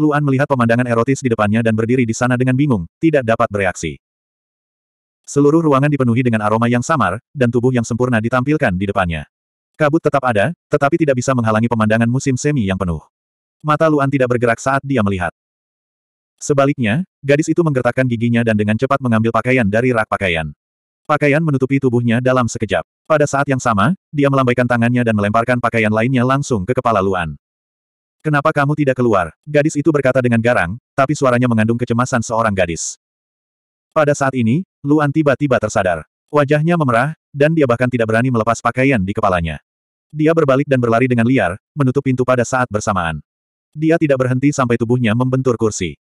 Luan melihat pemandangan erotis di depannya dan berdiri di sana dengan bingung, tidak dapat bereaksi. Seluruh ruangan dipenuhi dengan aroma yang samar, dan tubuh yang sempurna ditampilkan di depannya. Kabut tetap ada, tetapi tidak bisa menghalangi pemandangan musim semi yang penuh. Mata Luan tidak bergerak saat dia melihat. Sebaliknya, gadis itu menggertakkan giginya dan dengan cepat mengambil pakaian dari rak pakaian. Pakaian menutupi tubuhnya dalam sekejap. Pada saat yang sama, dia melambaikan tangannya dan melemparkan pakaian lainnya langsung ke kepala Luan. Kenapa kamu tidak keluar? Gadis itu berkata dengan garang, tapi suaranya mengandung kecemasan seorang gadis. Pada saat ini, Luan tiba-tiba tersadar. Wajahnya memerah, dan dia bahkan tidak berani melepas pakaian di kepalanya. Dia berbalik dan berlari dengan liar, menutup pintu pada saat bersamaan. Dia tidak berhenti sampai tubuhnya membentur kursi.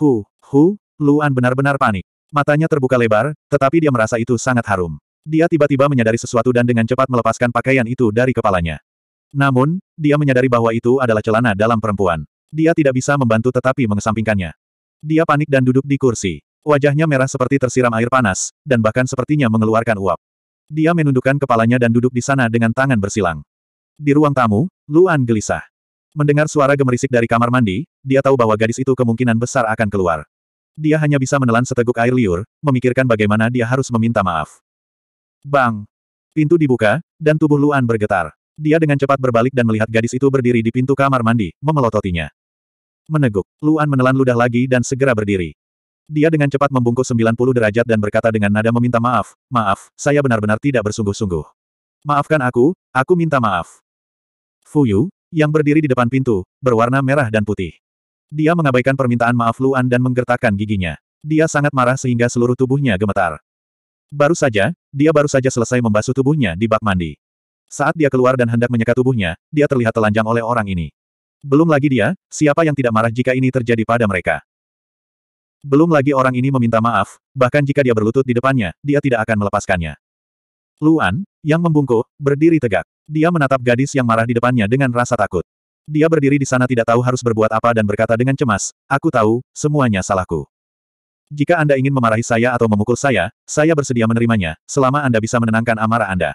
Hu, hu, Luan benar-benar panik. Matanya terbuka lebar, tetapi dia merasa itu sangat harum. Dia tiba-tiba menyadari sesuatu dan dengan cepat melepaskan pakaian itu dari kepalanya. Namun, dia menyadari bahwa itu adalah celana dalam perempuan. Dia tidak bisa membantu tetapi mengesampingkannya. Dia panik dan duduk di kursi. Wajahnya merah seperti tersiram air panas, dan bahkan sepertinya mengeluarkan uap. Dia menundukkan kepalanya dan duduk di sana dengan tangan bersilang. Di ruang tamu, Luan gelisah. Mendengar suara gemerisik dari kamar mandi, dia tahu bahwa gadis itu kemungkinan besar akan keluar. Dia hanya bisa menelan seteguk air liur, memikirkan bagaimana dia harus meminta maaf. Bang! Pintu dibuka, dan tubuh Luan bergetar. Dia dengan cepat berbalik dan melihat gadis itu berdiri di pintu kamar mandi, memelototinya. Meneguk, Luan menelan ludah lagi dan segera berdiri. Dia dengan cepat membungkuk 90 derajat dan berkata dengan nada meminta maaf, maaf, saya benar-benar tidak bersungguh-sungguh. Maafkan aku, aku minta maaf. Fuyu, yang berdiri di depan pintu, berwarna merah dan putih. Dia mengabaikan permintaan maaf Luan dan menggertakkan giginya. Dia sangat marah sehingga seluruh tubuhnya gemetar. Baru saja, dia baru saja selesai membasuh tubuhnya di bak mandi. Saat dia keluar dan hendak menyeka tubuhnya, dia terlihat telanjang oleh orang ini. Belum lagi dia, siapa yang tidak marah jika ini terjadi pada mereka. Belum lagi orang ini meminta maaf, bahkan jika dia berlutut di depannya, dia tidak akan melepaskannya. Luan, yang membungkuk, berdiri tegak. Dia menatap gadis yang marah di depannya dengan rasa takut. Dia berdiri di sana tidak tahu harus berbuat apa dan berkata dengan cemas, aku tahu, semuanya salahku. Jika Anda ingin memarahi saya atau memukul saya, saya bersedia menerimanya, selama Anda bisa menenangkan amarah Anda.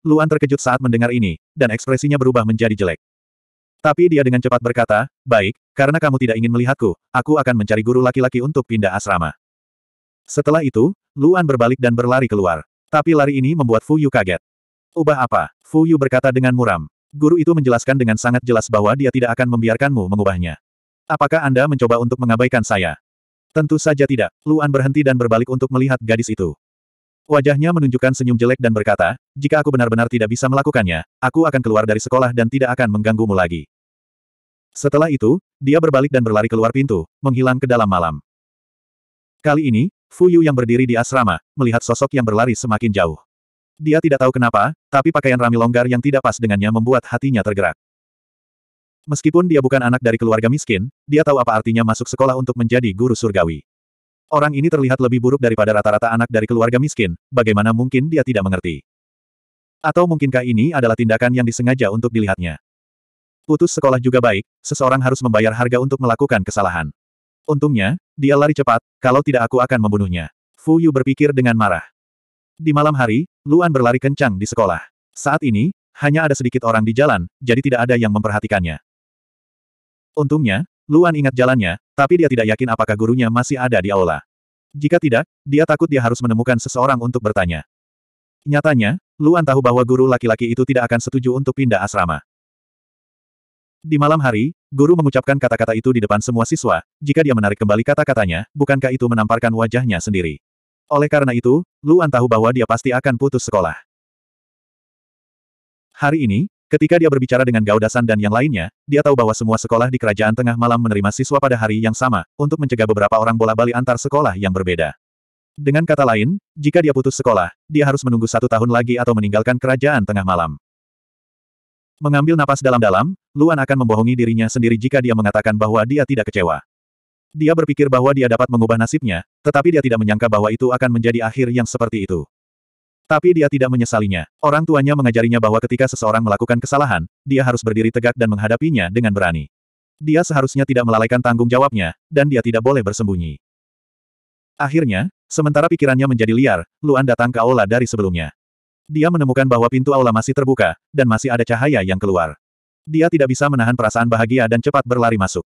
Luan terkejut saat mendengar ini, dan ekspresinya berubah menjadi jelek. Tapi dia dengan cepat berkata, baik, karena kamu tidak ingin melihatku, aku akan mencari guru laki-laki untuk pindah asrama. Setelah itu, Luan berbalik dan berlari keluar. Tapi lari ini membuat Fu Yu kaget. Ubah apa? Fu Yu berkata dengan muram. Guru itu menjelaskan dengan sangat jelas bahwa dia tidak akan membiarkanmu mengubahnya. Apakah Anda mencoba untuk mengabaikan saya? Tentu saja tidak. Luan berhenti dan berbalik untuk melihat gadis itu. Wajahnya menunjukkan senyum jelek dan berkata, jika aku benar-benar tidak bisa melakukannya, aku akan keluar dari sekolah dan tidak akan mengganggumu lagi. Setelah itu, dia berbalik dan berlari keluar pintu, menghilang ke dalam malam. Kali ini, Fu Yu yang berdiri di asrama, melihat sosok yang berlari semakin jauh. Dia tidak tahu kenapa, tapi pakaian rami longgar yang tidak pas dengannya membuat hatinya tergerak. Meskipun dia bukan anak dari keluarga miskin, dia tahu apa artinya masuk sekolah untuk menjadi guru surgawi. Orang ini terlihat lebih buruk daripada rata-rata anak dari keluarga miskin, bagaimana mungkin dia tidak mengerti? Atau mungkinkah ini adalah tindakan yang disengaja untuk dilihatnya? Putus sekolah juga baik, seseorang harus membayar harga untuk melakukan kesalahan. Untungnya, dia lari cepat, kalau tidak aku akan membunuhnya. Fu Yu berpikir dengan marah. Di malam hari, Luan berlari kencang di sekolah. Saat ini, hanya ada sedikit orang di jalan, jadi tidak ada yang memperhatikannya. Untungnya, Luan ingat jalannya, tapi dia tidak yakin apakah gurunya masih ada di aula. Jika tidak, dia takut dia harus menemukan seseorang untuk bertanya. Nyatanya, Luan tahu bahwa guru laki-laki itu tidak akan setuju untuk pindah asrama. Di malam hari, guru mengucapkan kata-kata itu di depan semua siswa, jika dia menarik kembali kata-katanya, bukankah itu menamparkan wajahnya sendiri. Oleh karena itu, Luan tahu bahwa dia pasti akan putus sekolah. Hari ini, Ketika dia berbicara dengan Gaudasan dan yang lainnya, dia tahu bahwa semua sekolah di Kerajaan Tengah Malam menerima siswa pada hari yang sama, untuk mencegah beberapa orang bola bali antar sekolah yang berbeda. Dengan kata lain, jika dia putus sekolah, dia harus menunggu satu tahun lagi atau meninggalkan Kerajaan Tengah Malam. Mengambil napas dalam-dalam, Luan akan membohongi dirinya sendiri jika dia mengatakan bahwa dia tidak kecewa. Dia berpikir bahwa dia dapat mengubah nasibnya, tetapi dia tidak menyangka bahwa itu akan menjadi akhir yang seperti itu. Tapi dia tidak menyesalinya. Orang tuanya mengajarinya bahwa ketika seseorang melakukan kesalahan, dia harus berdiri tegak dan menghadapinya dengan berani. Dia seharusnya tidak melalaikan tanggung jawabnya, dan dia tidak boleh bersembunyi. Akhirnya, sementara pikirannya menjadi liar, Luan datang ke aula dari sebelumnya. Dia menemukan bahwa pintu aula masih terbuka, dan masih ada cahaya yang keluar. Dia tidak bisa menahan perasaan bahagia dan cepat berlari masuk.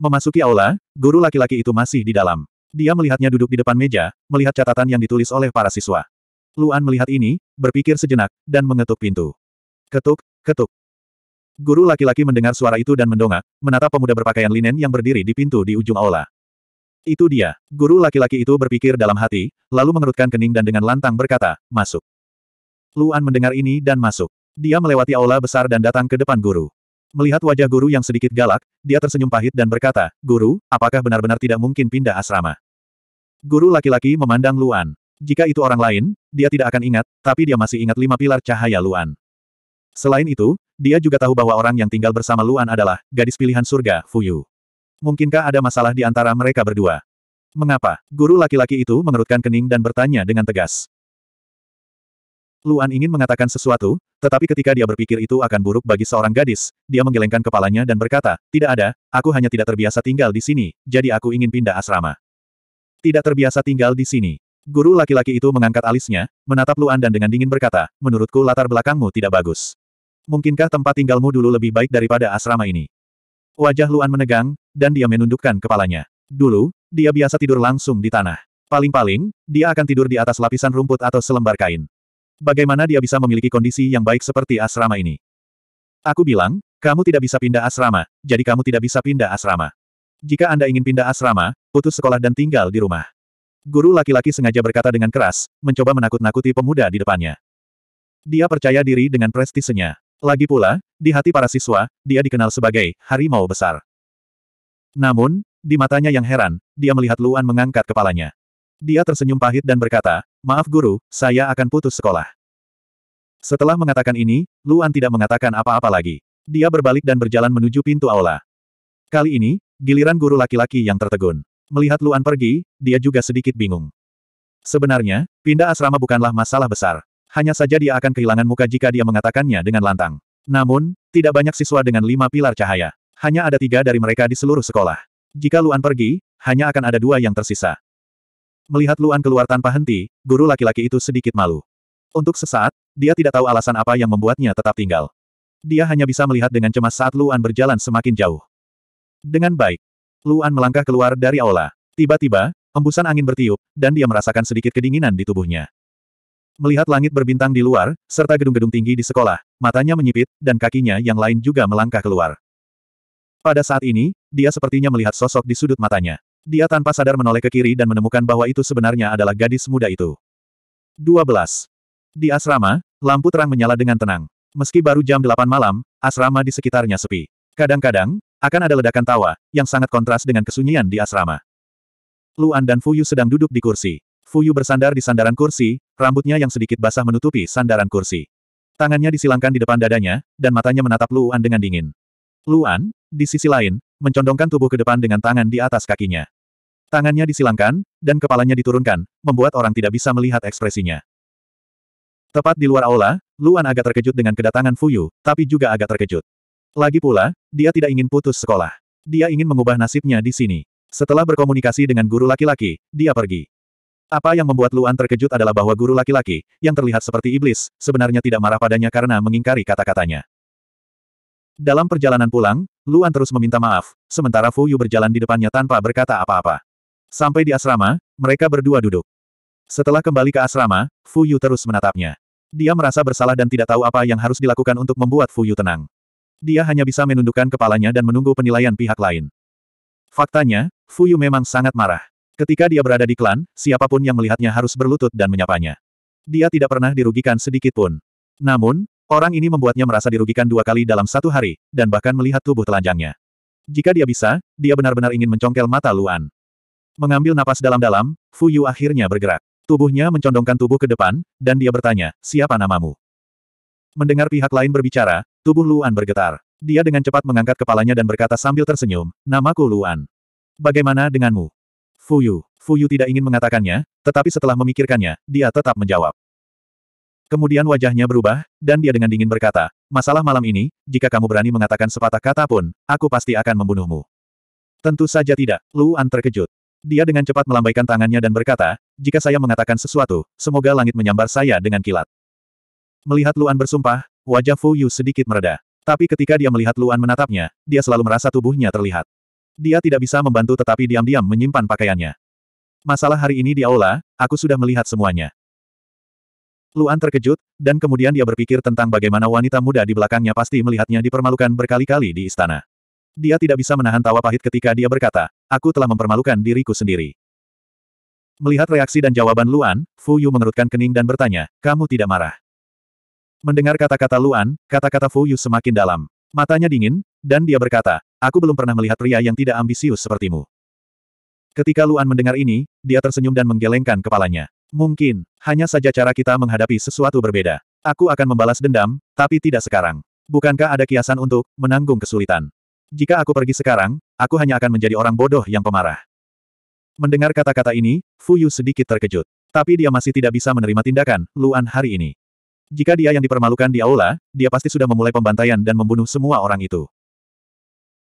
Memasuki aula, guru laki-laki itu masih di dalam. Dia melihatnya duduk di depan meja, melihat catatan yang ditulis oleh para siswa. Luan melihat ini, berpikir sejenak, dan mengetuk pintu. Ketuk, ketuk. Guru laki-laki mendengar suara itu dan mendongak, menatap pemuda berpakaian linen yang berdiri di pintu di ujung aula. Itu dia. Guru laki-laki itu berpikir dalam hati, lalu mengerutkan kening dan dengan lantang berkata, masuk. Luan mendengar ini dan masuk. Dia melewati aula besar dan datang ke depan guru. Melihat wajah guru yang sedikit galak, dia tersenyum pahit dan berkata, Guru, apakah benar-benar tidak mungkin pindah asrama? Guru laki-laki memandang Luan. Jika itu orang lain, dia tidak akan ingat, tapi dia masih ingat lima pilar cahaya Luan. Selain itu, dia juga tahu bahwa orang yang tinggal bersama Luan adalah gadis pilihan surga, Fuyu. Mungkinkah ada masalah di antara mereka berdua? Mengapa? Guru laki-laki itu mengerutkan kening dan bertanya dengan tegas. Luan ingin mengatakan sesuatu, tetapi ketika dia berpikir itu akan buruk bagi seorang gadis, dia menggelengkan kepalanya dan berkata, Tidak ada, aku hanya tidak terbiasa tinggal di sini, jadi aku ingin pindah asrama. Tidak terbiasa tinggal di sini. Guru laki-laki itu mengangkat alisnya, menatap Luan dan dengan dingin berkata, menurutku latar belakangmu tidak bagus. Mungkinkah tempat tinggalmu dulu lebih baik daripada asrama ini? Wajah Luan menegang, dan dia menundukkan kepalanya. Dulu, dia biasa tidur langsung di tanah. Paling-paling, dia akan tidur di atas lapisan rumput atau selembar kain. Bagaimana dia bisa memiliki kondisi yang baik seperti asrama ini? Aku bilang, kamu tidak bisa pindah asrama, jadi kamu tidak bisa pindah asrama. Jika Anda ingin pindah asrama, putus sekolah dan tinggal di rumah. Guru laki-laki sengaja berkata dengan keras, mencoba menakut-nakuti pemuda di depannya. Dia percaya diri dengan prestisenya. Lagi pula, di hati para siswa, dia dikenal sebagai harimau besar. Namun, di matanya yang heran, dia melihat Luan mengangkat kepalanya. Dia tersenyum pahit dan berkata, Maaf guru, saya akan putus sekolah. Setelah mengatakan ini, Luan tidak mengatakan apa-apa lagi. Dia berbalik dan berjalan menuju pintu aula. Kali ini, giliran guru laki-laki yang tertegun. Melihat Luan pergi, dia juga sedikit bingung. Sebenarnya, pindah asrama bukanlah masalah besar. Hanya saja dia akan kehilangan muka jika dia mengatakannya dengan lantang. Namun, tidak banyak siswa dengan lima pilar cahaya. Hanya ada tiga dari mereka di seluruh sekolah. Jika Luan pergi, hanya akan ada dua yang tersisa. Melihat Luan keluar tanpa henti, guru laki-laki itu sedikit malu. Untuk sesaat, dia tidak tahu alasan apa yang membuatnya tetap tinggal. Dia hanya bisa melihat dengan cemas saat Luan berjalan semakin jauh. Dengan baik, Luan melangkah keluar dari aula. Tiba-tiba, embusan angin bertiup, dan dia merasakan sedikit kedinginan di tubuhnya. Melihat langit berbintang di luar, serta gedung-gedung tinggi di sekolah, matanya menyipit, dan kakinya yang lain juga melangkah keluar. Pada saat ini, dia sepertinya melihat sosok di sudut matanya. Dia tanpa sadar menoleh ke kiri dan menemukan bahwa itu sebenarnya adalah gadis muda itu. 12. Di asrama, lampu terang menyala dengan tenang. Meski baru jam 8 malam, asrama di sekitarnya sepi. Kadang-kadang, akan ada ledakan tawa, yang sangat kontras dengan kesunyian di asrama. Luan dan Fuyu sedang duduk di kursi. Fuyu bersandar di sandaran kursi, rambutnya yang sedikit basah menutupi sandaran kursi. Tangannya disilangkan di depan dadanya, dan matanya menatap Luan dengan dingin. Luan, di sisi lain, mencondongkan tubuh ke depan dengan tangan di atas kakinya. Tangannya disilangkan, dan kepalanya diturunkan, membuat orang tidak bisa melihat ekspresinya. Tepat di luar aula, Luan agak terkejut dengan kedatangan Fuyu, tapi juga agak terkejut. Lagi pula, dia tidak ingin putus sekolah. Dia ingin mengubah nasibnya di sini. Setelah berkomunikasi dengan guru laki-laki, dia pergi. Apa yang membuat Luan terkejut adalah bahwa guru laki-laki, yang terlihat seperti iblis, sebenarnya tidak marah padanya karena mengingkari kata-katanya. Dalam perjalanan pulang, Luan terus meminta maaf, sementara Fu Yu berjalan di depannya tanpa berkata apa-apa. Sampai di asrama, mereka berdua duduk. Setelah kembali ke asrama, Fu Yu terus menatapnya. Dia merasa bersalah dan tidak tahu apa yang harus dilakukan untuk membuat Fu Yu tenang. Dia hanya bisa menundukkan kepalanya dan menunggu penilaian pihak lain. Faktanya, Fuyu memang sangat marah. Ketika dia berada di klan, siapapun yang melihatnya harus berlutut dan menyapanya. Dia tidak pernah dirugikan sedikit pun. Namun, orang ini membuatnya merasa dirugikan dua kali dalam satu hari, dan bahkan melihat tubuh telanjangnya. Jika dia bisa, dia benar-benar ingin mencongkel mata Luan. Mengambil napas dalam-dalam, Fuyu akhirnya bergerak. Tubuhnya mencondongkan tubuh ke depan, dan dia bertanya, siapa namamu? Mendengar pihak lain berbicara, Tubuh Luan bergetar. Dia dengan cepat mengangkat kepalanya dan berkata sambil tersenyum, namaku Luan. Bagaimana denganmu? Fuyu. Fuyu tidak ingin mengatakannya, tetapi setelah memikirkannya, dia tetap menjawab. Kemudian wajahnya berubah, dan dia dengan dingin berkata, masalah malam ini, jika kamu berani mengatakan sepatah kata pun, aku pasti akan membunuhmu. Tentu saja tidak, Luan terkejut. Dia dengan cepat melambaikan tangannya dan berkata, jika saya mengatakan sesuatu, semoga langit menyambar saya dengan kilat. Melihat Luan bersumpah, wajah Fu Yu sedikit mereda. Tapi ketika dia melihat Luan menatapnya, dia selalu merasa tubuhnya terlihat. Dia tidak bisa membantu tetapi diam-diam menyimpan pakaiannya. Masalah hari ini di aula, aku sudah melihat semuanya. Luan terkejut, dan kemudian dia berpikir tentang bagaimana wanita muda di belakangnya pasti melihatnya dipermalukan berkali-kali di istana. Dia tidak bisa menahan tawa pahit ketika dia berkata, aku telah mempermalukan diriku sendiri. Melihat reaksi dan jawaban Luan, Fu Yu mengerutkan kening dan bertanya, kamu tidak marah. Mendengar kata-kata Luan, kata-kata Fu Yu semakin dalam. Matanya dingin, dan dia berkata, aku belum pernah melihat pria yang tidak ambisius sepertimu. Ketika Luan mendengar ini, dia tersenyum dan menggelengkan kepalanya. Mungkin, hanya saja cara kita menghadapi sesuatu berbeda. Aku akan membalas dendam, tapi tidak sekarang. Bukankah ada kiasan untuk menanggung kesulitan? Jika aku pergi sekarang, aku hanya akan menjadi orang bodoh yang pemarah. Mendengar kata-kata ini, Fuyu sedikit terkejut. Tapi dia masih tidak bisa menerima tindakan Luan hari ini. Jika dia yang dipermalukan di aula, dia pasti sudah memulai pembantaian dan membunuh semua orang itu.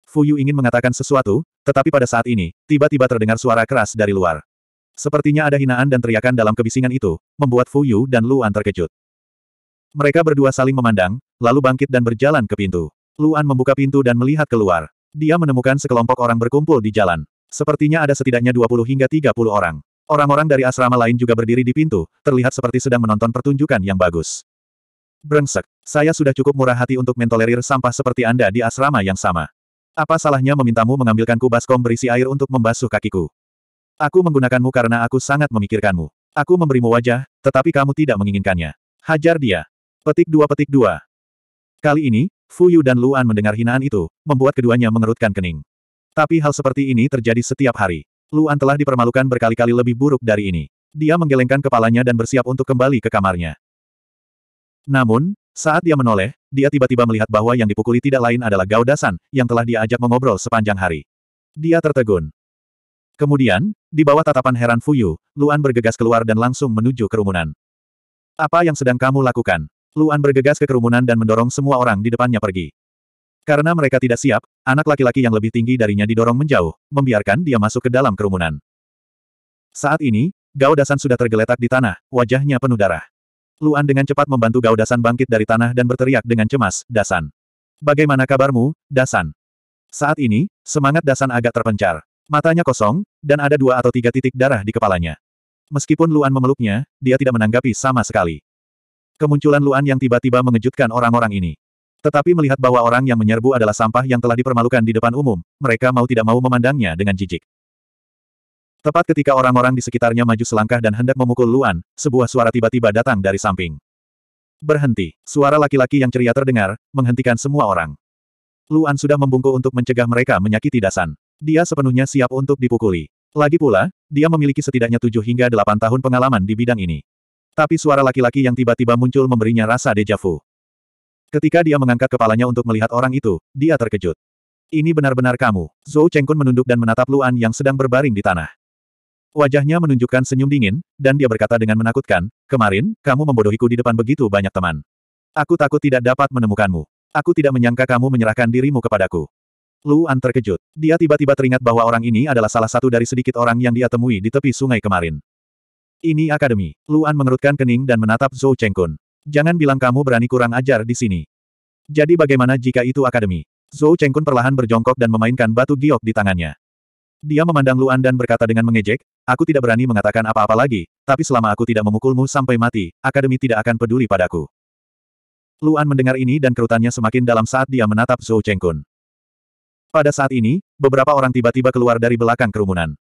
Fu Yu ingin mengatakan sesuatu, tetapi pada saat ini, tiba-tiba terdengar suara keras dari luar. Sepertinya ada hinaan dan teriakan dalam kebisingan itu, membuat Fu Yu dan Luan terkejut. Mereka berdua saling memandang, lalu bangkit dan berjalan ke pintu. Luan membuka pintu dan melihat keluar. Dia menemukan sekelompok orang berkumpul di jalan. Sepertinya ada setidaknya 20 hingga 30 orang. Orang-orang dari asrama lain juga berdiri di pintu, terlihat seperti sedang menonton pertunjukan yang bagus. Brengsek, saya sudah cukup murah hati untuk mentolerir sampah seperti Anda di asrama yang sama. Apa salahnya memintamu mengambilkanku baskom berisi air untuk membasuh kakiku? Aku menggunakanmu karena aku sangat memikirkanmu. Aku memberimu wajah, tetapi kamu tidak menginginkannya. Hajar dia. Petik dua petik dua. Kali ini, Fu Yu dan Luan mendengar hinaan itu, membuat keduanya mengerutkan kening. Tapi hal seperti ini terjadi setiap hari. Luan telah dipermalukan berkali-kali lebih buruk dari ini. Dia menggelengkan kepalanya dan bersiap untuk kembali ke kamarnya. Namun, saat dia menoleh, dia tiba-tiba melihat bahwa yang dipukuli tidak lain adalah Gaudasan, yang telah dia ajak mengobrol sepanjang hari. Dia tertegun. Kemudian, di bawah tatapan heran Fuyu, Luan bergegas keluar dan langsung menuju kerumunan. Apa yang sedang kamu lakukan? Luan bergegas ke kerumunan dan mendorong semua orang di depannya pergi. Karena mereka tidak siap, anak laki-laki yang lebih tinggi darinya didorong menjauh, membiarkan dia masuk ke dalam kerumunan. Saat ini, Gao Dasan sudah tergeletak di tanah, wajahnya penuh darah. Luan dengan cepat membantu Gao Dasan bangkit dari tanah dan berteriak dengan cemas, Dasan. Bagaimana kabarmu, Dasan? Saat ini, semangat Dasan agak terpencar. Matanya kosong, dan ada dua atau tiga titik darah di kepalanya. Meskipun Luan memeluknya, dia tidak menanggapi sama sekali. Kemunculan Luan yang tiba-tiba mengejutkan orang-orang ini. Tetapi melihat bahwa orang yang menyerbu adalah sampah yang telah dipermalukan di depan umum, mereka mau tidak mau memandangnya dengan jijik. Tepat ketika orang-orang di sekitarnya maju selangkah dan hendak memukul Luan, sebuah suara tiba-tiba datang dari samping. Berhenti. Suara laki-laki yang ceria terdengar, menghentikan semua orang. Luan sudah membungkuk untuk mencegah mereka menyakiti Dasan. Dia sepenuhnya siap untuk dipukuli. Lagi pula, dia memiliki setidaknya tujuh hingga delapan tahun pengalaman di bidang ini. Tapi suara laki-laki yang tiba-tiba muncul memberinya rasa dejavu. Ketika dia mengangkat kepalanya untuk melihat orang itu, dia terkejut. Ini benar-benar kamu. Zhou Chengkun menunduk dan menatap Luan yang sedang berbaring di tanah. Wajahnya menunjukkan senyum dingin, dan dia berkata dengan menakutkan, kemarin, kamu membodohiku di depan begitu banyak teman. Aku takut tidak dapat menemukanmu. Aku tidak menyangka kamu menyerahkan dirimu kepadaku. Luan terkejut. Dia tiba-tiba teringat bahwa orang ini adalah salah satu dari sedikit orang yang dia temui di tepi sungai kemarin. Ini akademi. Luan mengerutkan kening dan menatap Zhou Chengkun. Jangan bilang kamu berani kurang ajar di sini. Jadi bagaimana jika itu akademi? Zhou Chengkun perlahan berjongkok dan memainkan batu giok di tangannya. Dia memandang Luan dan berkata dengan mengejek, aku tidak berani mengatakan apa-apa lagi, tapi selama aku tidak memukulmu sampai mati, akademi tidak akan peduli padaku. Luan mendengar ini dan kerutannya semakin dalam saat dia menatap Zhou Chengkun. Pada saat ini, beberapa orang tiba-tiba keluar dari belakang kerumunan.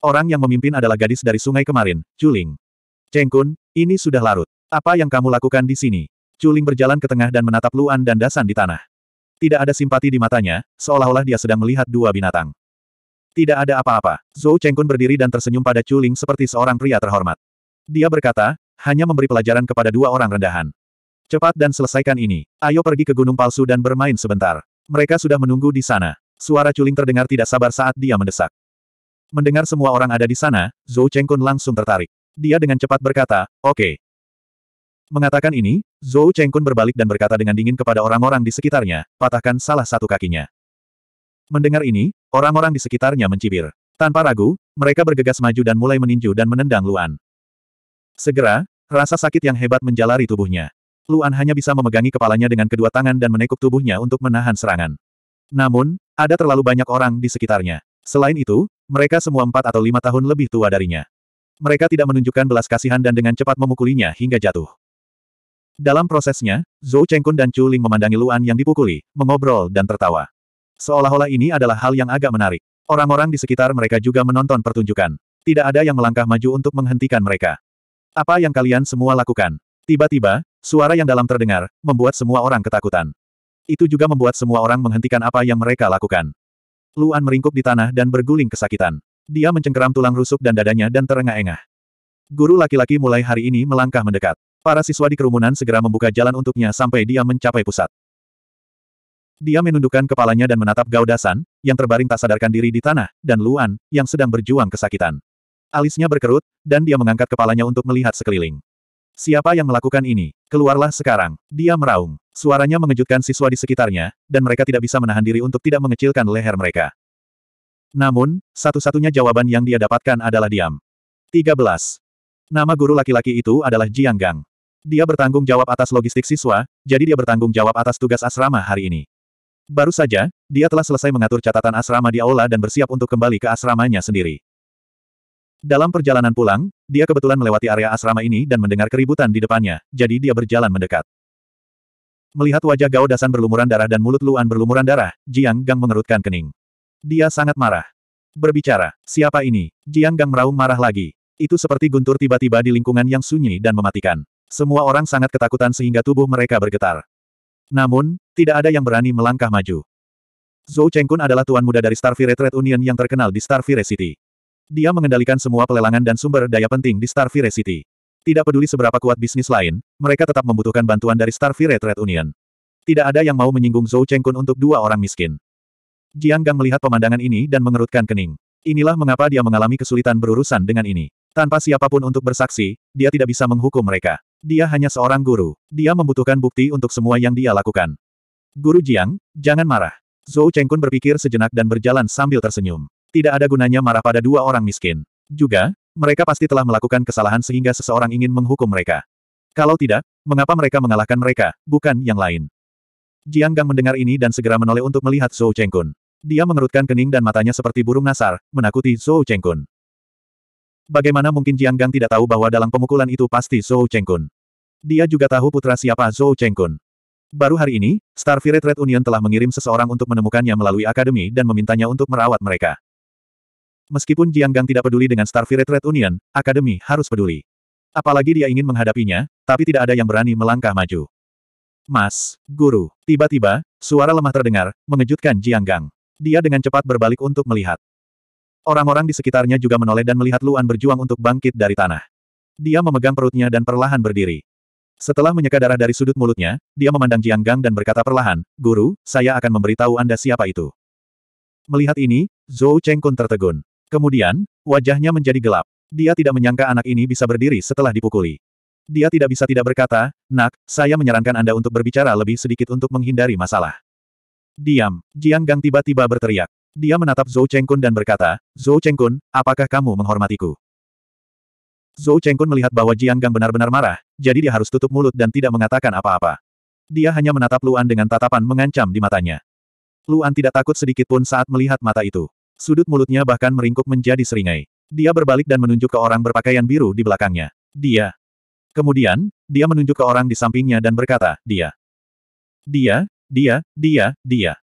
Orang yang memimpin adalah gadis dari sungai kemarin, Juling. Chengkun, ini sudah larut. Apa yang kamu lakukan di sini? Chuling berjalan ke tengah dan menatap Luan dan Dasan di tanah. Tidak ada simpati di matanya, seolah-olah dia sedang melihat dua binatang. Tidak ada apa-apa. Zhou Chengkun berdiri dan tersenyum pada Chuling seperti seorang pria terhormat. Dia berkata, hanya memberi pelajaran kepada dua orang rendahan. Cepat dan selesaikan ini. Ayo pergi ke gunung palsu dan bermain sebentar. Mereka sudah menunggu di sana. Suara Chuling terdengar tidak sabar saat dia mendesak. Mendengar semua orang ada di sana, Zhou Chengkun langsung tertarik. Dia dengan cepat berkata, oke, okay, Mengatakan ini, Zhou Chengkun berbalik dan berkata dengan dingin kepada orang-orang di sekitarnya, patahkan salah satu kakinya. Mendengar ini, orang-orang di sekitarnya mencibir. Tanpa ragu, mereka bergegas maju dan mulai meninju dan menendang Luan. Segera, rasa sakit yang hebat menjalari tubuhnya. Luan hanya bisa memegangi kepalanya dengan kedua tangan dan menekuk tubuhnya untuk menahan serangan. Namun, ada terlalu banyak orang di sekitarnya. Selain itu, mereka semua empat atau lima tahun lebih tua darinya. Mereka tidak menunjukkan belas kasihan dan dengan cepat memukulinya hingga jatuh. Dalam prosesnya, Zhou Chengkun dan Chu Ling memandangi Luan yang dipukuli, mengobrol dan tertawa. Seolah-olah ini adalah hal yang agak menarik. Orang-orang di sekitar mereka juga menonton pertunjukan. Tidak ada yang melangkah maju untuk menghentikan mereka. Apa yang kalian semua lakukan? Tiba-tiba, suara yang dalam terdengar, membuat semua orang ketakutan. Itu juga membuat semua orang menghentikan apa yang mereka lakukan. Luan meringkuk di tanah dan berguling kesakitan. Dia mencengkeram tulang rusuk dan dadanya dan terengah-engah. Guru laki-laki mulai hari ini melangkah mendekat. Para siswa di kerumunan segera membuka jalan untuknya sampai dia mencapai pusat. Dia menundukkan kepalanya dan menatap Gaudasan, yang terbaring tak sadarkan diri di tanah, dan Luan, yang sedang berjuang kesakitan. Alisnya berkerut, dan dia mengangkat kepalanya untuk melihat sekeliling. Siapa yang melakukan ini? Keluarlah sekarang. Dia meraung. Suaranya mengejutkan siswa di sekitarnya, dan mereka tidak bisa menahan diri untuk tidak mengecilkan leher mereka. Namun, satu-satunya jawaban yang dia dapatkan adalah diam. 13. Nama guru laki-laki itu adalah Jiang Gang. Dia bertanggung jawab atas logistik siswa, jadi dia bertanggung jawab atas tugas asrama hari ini. Baru saja, dia telah selesai mengatur catatan asrama di aula dan bersiap untuk kembali ke asramanya sendiri. Dalam perjalanan pulang, dia kebetulan melewati area asrama ini dan mendengar keributan di depannya, jadi dia berjalan mendekat. Melihat wajah Gao Dasan berlumuran darah dan mulut Luan berlumuran darah, Jiang Gang mengerutkan kening. Dia sangat marah. Berbicara, siapa ini? Jiang Gang meraung marah lagi. Itu seperti guntur tiba-tiba di lingkungan yang sunyi dan mematikan. Semua orang sangat ketakutan sehingga tubuh mereka bergetar. Namun, tidak ada yang berani melangkah maju. Zhou Chengkun adalah tuan muda dari Starfire Trade Union yang terkenal di Starfire City. Dia mengendalikan semua pelelangan dan sumber daya penting di Starfire City. Tidak peduli seberapa kuat bisnis lain, mereka tetap membutuhkan bantuan dari Starfire Trade Union. Tidak ada yang mau menyinggung Zhou Chengkun untuk dua orang miskin. Jiang Gang melihat pemandangan ini dan mengerutkan kening. Inilah mengapa dia mengalami kesulitan berurusan dengan ini. Tanpa siapapun untuk bersaksi, dia tidak bisa menghukum mereka. Dia hanya seorang guru. Dia membutuhkan bukti untuk semua yang dia lakukan. Guru Jiang, jangan marah. Zhou Chengkun berpikir sejenak dan berjalan sambil tersenyum. Tidak ada gunanya marah pada dua orang miskin. Juga, mereka pasti telah melakukan kesalahan sehingga seseorang ingin menghukum mereka. Kalau tidak, mengapa mereka mengalahkan mereka, bukan yang lain. Jiang Gang mendengar ini dan segera menoleh untuk melihat Zhou Chengkun. Dia mengerutkan kening dan matanya seperti burung nasar, menakuti Zhou Chengkun. Bagaimana mungkin Jiang Gang tidak tahu bahwa dalam pemukulan itu pasti Zhou Chengkun? Dia juga tahu putra siapa Zhou Chengkun. Baru hari ini, Starfire Red Union telah mengirim seseorang untuk menemukannya melalui akademi dan memintanya untuk merawat mereka. Meskipun Jiang Gang tidak peduli dengan Starfire Red Union, akademi harus peduli. Apalagi dia ingin menghadapinya, tapi tidak ada yang berani melangkah maju. Mas, guru, tiba-tiba, suara lemah terdengar, mengejutkan Jiang Gang. Dia dengan cepat berbalik untuk melihat. Orang-orang di sekitarnya juga menoleh dan melihat Luan berjuang untuk bangkit dari tanah. Dia memegang perutnya dan perlahan berdiri. Setelah menyeka darah dari sudut mulutnya, dia memandang Jiang Gang dan berkata perlahan, Guru, saya akan memberitahu Anda siapa itu. Melihat ini, Zhou Chengkun tertegun. Kemudian, wajahnya menjadi gelap. Dia tidak menyangka anak ini bisa berdiri setelah dipukuli. Dia tidak bisa tidak berkata, Nak, saya menyarankan Anda untuk berbicara lebih sedikit untuk menghindari masalah. Diam, Jiang Gang tiba-tiba berteriak. Dia menatap Zhou Chengkun dan berkata, Zhou Chengkun, apakah kamu menghormatiku? Zhou Chengkun melihat bahwa Jiang Gang benar-benar marah, jadi dia harus tutup mulut dan tidak mengatakan apa-apa. Dia hanya menatap Luan dengan tatapan mengancam di matanya. Luan tidak takut sedikit pun saat melihat mata itu. Sudut mulutnya bahkan meringkuk menjadi seringai. Dia berbalik dan menunjuk ke orang berpakaian biru di belakangnya. Dia. Kemudian, dia menunjuk ke orang di sampingnya dan berkata, dia. Dia, dia, dia, dia.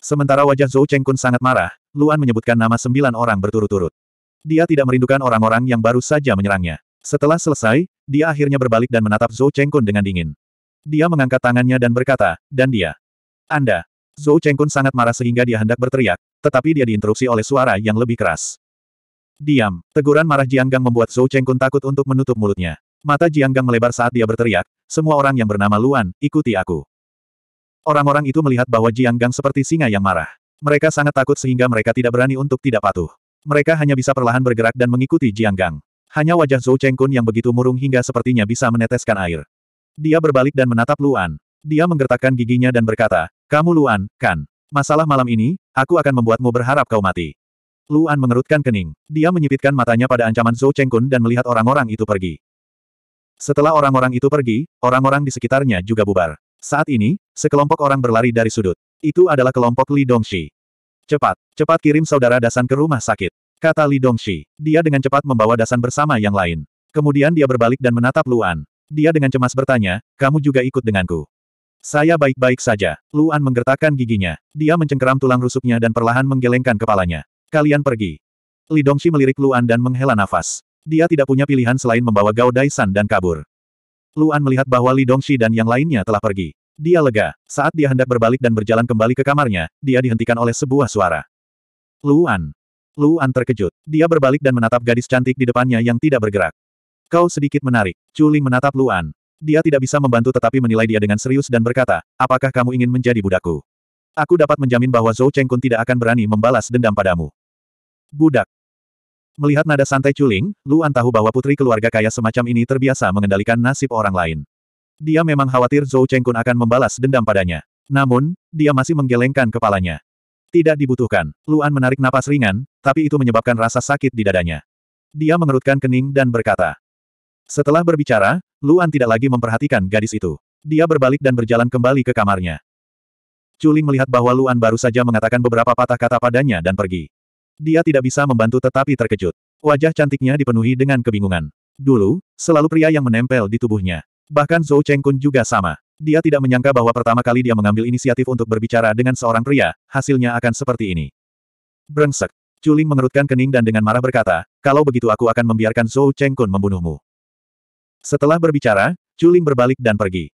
Sementara wajah Zhou Chengkun sangat marah, Luan menyebutkan nama sembilan orang berturut-turut. Dia tidak merindukan orang-orang yang baru saja menyerangnya. Setelah selesai, dia akhirnya berbalik dan menatap Zhou Chengkun dengan dingin. Dia mengangkat tangannya dan berkata, dan dia. Anda. Zhou Chengkun sangat marah sehingga dia hendak berteriak, tetapi dia diinterupsi oleh suara yang lebih keras. Diam. Teguran marah Jiang Gang membuat Zhou Chengkun takut untuk menutup mulutnya. Mata Jiang Gang melebar saat dia berteriak, semua orang yang bernama Luan, ikuti aku. Orang-orang itu melihat bahwa Jiang Gang seperti singa yang marah. Mereka sangat takut sehingga mereka tidak berani untuk tidak patuh. Mereka hanya bisa perlahan bergerak dan mengikuti Jiang Gang. Hanya wajah Zhou Chengkun yang begitu murung hingga sepertinya bisa meneteskan air. Dia berbalik dan menatap Luan. Dia menggertakkan giginya dan berkata, Kamu Luan, kan? Masalah malam ini, aku akan membuatmu berharap kau mati. Luan mengerutkan kening. Dia menyipitkan matanya pada ancaman Zhou Chengkun dan melihat orang-orang itu pergi. Setelah orang-orang itu pergi, orang-orang di sekitarnya juga bubar. Saat ini, sekelompok orang berlari dari sudut. Itu adalah kelompok Li Dongxi. Cepat, cepat kirim saudara Dasan ke rumah sakit. Kata Li Dongxi. Dia dengan cepat membawa Dasan bersama yang lain. Kemudian dia berbalik dan menatap Luan. Dia dengan cemas bertanya, kamu juga ikut denganku. Saya baik-baik saja. Luan menggertakkan giginya. Dia mencengkeram tulang rusuknya dan perlahan menggelengkan kepalanya. Kalian pergi. Li Dongxi melirik Luan dan menghela nafas. Dia tidak punya pilihan selain membawa Gao Daisan dan kabur. Luan melihat bahwa Li Dongxi dan yang lainnya telah pergi. Dia lega. Saat dia hendak berbalik dan berjalan kembali ke kamarnya, dia dihentikan oleh sebuah suara. Luan. Luan terkejut. Dia berbalik dan menatap gadis cantik di depannya yang tidak bergerak. Kau sedikit menarik. Culing menatap Luan. Dia tidak bisa membantu tetapi menilai dia dengan serius dan berkata, apakah kamu ingin menjadi budakku? Aku dapat menjamin bahwa Zhou Chengkun tidak akan berani membalas dendam padamu. Budak, Melihat nada santai Chuling, Luan tahu bahwa putri keluarga kaya semacam ini terbiasa mengendalikan nasib orang lain. Dia memang khawatir Zhou Chengkun akan membalas dendam padanya. Namun, dia masih menggelengkan kepalanya. Tidak dibutuhkan. Luan menarik napas ringan, tapi itu menyebabkan rasa sakit di dadanya. Dia mengerutkan kening dan berkata. Setelah berbicara, Luan tidak lagi memperhatikan gadis itu. Dia berbalik dan berjalan kembali ke kamarnya. Chuling melihat bahwa Luan baru saja mengatakan beberapa patah kata padanya dan pergi. Dia tidak bisa membantu tetapi terkejut. Wajah cantiknya dipenuhi dengan kebingungan. Dulu, selalu pria yang menempel di tubuhnya. Bahkan Zhou Chengkun juga sama. Dia tidak menyangka bahwa pertama kali dia mengambil inisiatif untuk berbicara dengan seorang pria, hasilnya akan seperti ini. Brengsek. Chuling mengerutkan kening dan dengan marah berkata, kalau begitu aku akan membiarkan Zhou Chengkun membunuhmu. Setelah berbicara, Chuling berbalik dan pergi.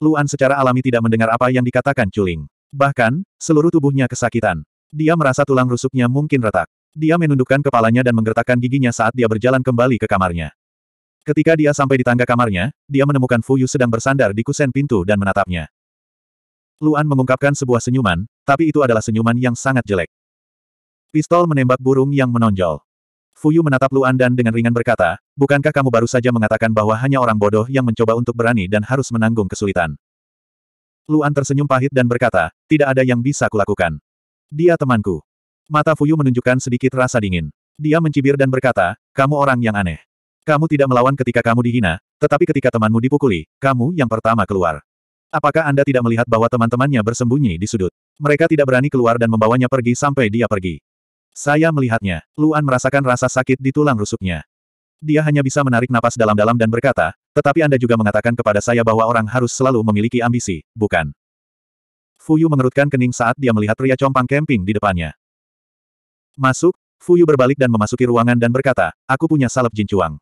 Luan secara alami tidak mendengar apa yang dikatakan Chuling. Bahkan, seluruh tubuhnya kesakitan. Dia merasa tulang rusuknya mungkin retak. Dia menundukkan kepalanya dan menggertakkan giginya saat dia berjalan kembali ke kamarnya. Ketika dia sampai di tangga kamarnya, dia menemukan Fu Yu sedang bersandar di kusen pintu dan menatapnya. Luan mengungkapkan sebuah senyuman, tapi itu adalah senyuman yang sangat jelek. Pistol menembak burung yang menonjol. Fu Yu menatap Luan dan dengan ringan berkata, bukankah kamu baru saja mengatakan bahwa hanya orang bodoh yang mencoba untuk berani dan harus menanggung kesulitan? Luan tersenyum pahit dan berkata, tidak ada yang bisa kulakukan. Dia temanku. Mata Fuyu menunjukkan sedikit rasa dingin. Dia mencibir dan berkata, kamu orang yang aneh. Kamu tidak melawan ketika kamu dihina, tetapi ketika temanmu dipukuli, kamu yang pertama keluar. Apakah Anda tidak melihat bahwa teman-temannya bersembunyi di sudut? Mereka tidak berani keluar dan membawanya pergi sampai dia pergi. Saya melihatnya. Luan merasakan rasa sakit di tulang rusuknya. Dia hanya bisa menarik napas dalam-dalam dan berkata, tetapi Anda juga mengatakan kepada saya bahwa orang harus selalu memiliki ambisi, bukan? Fuyu mengerutkan kening saat dia melihat pria compang camping di depannya. Masuk, Fuyu berbalik dan memasuki ruangan dan berkata, aku punya salep jincuang.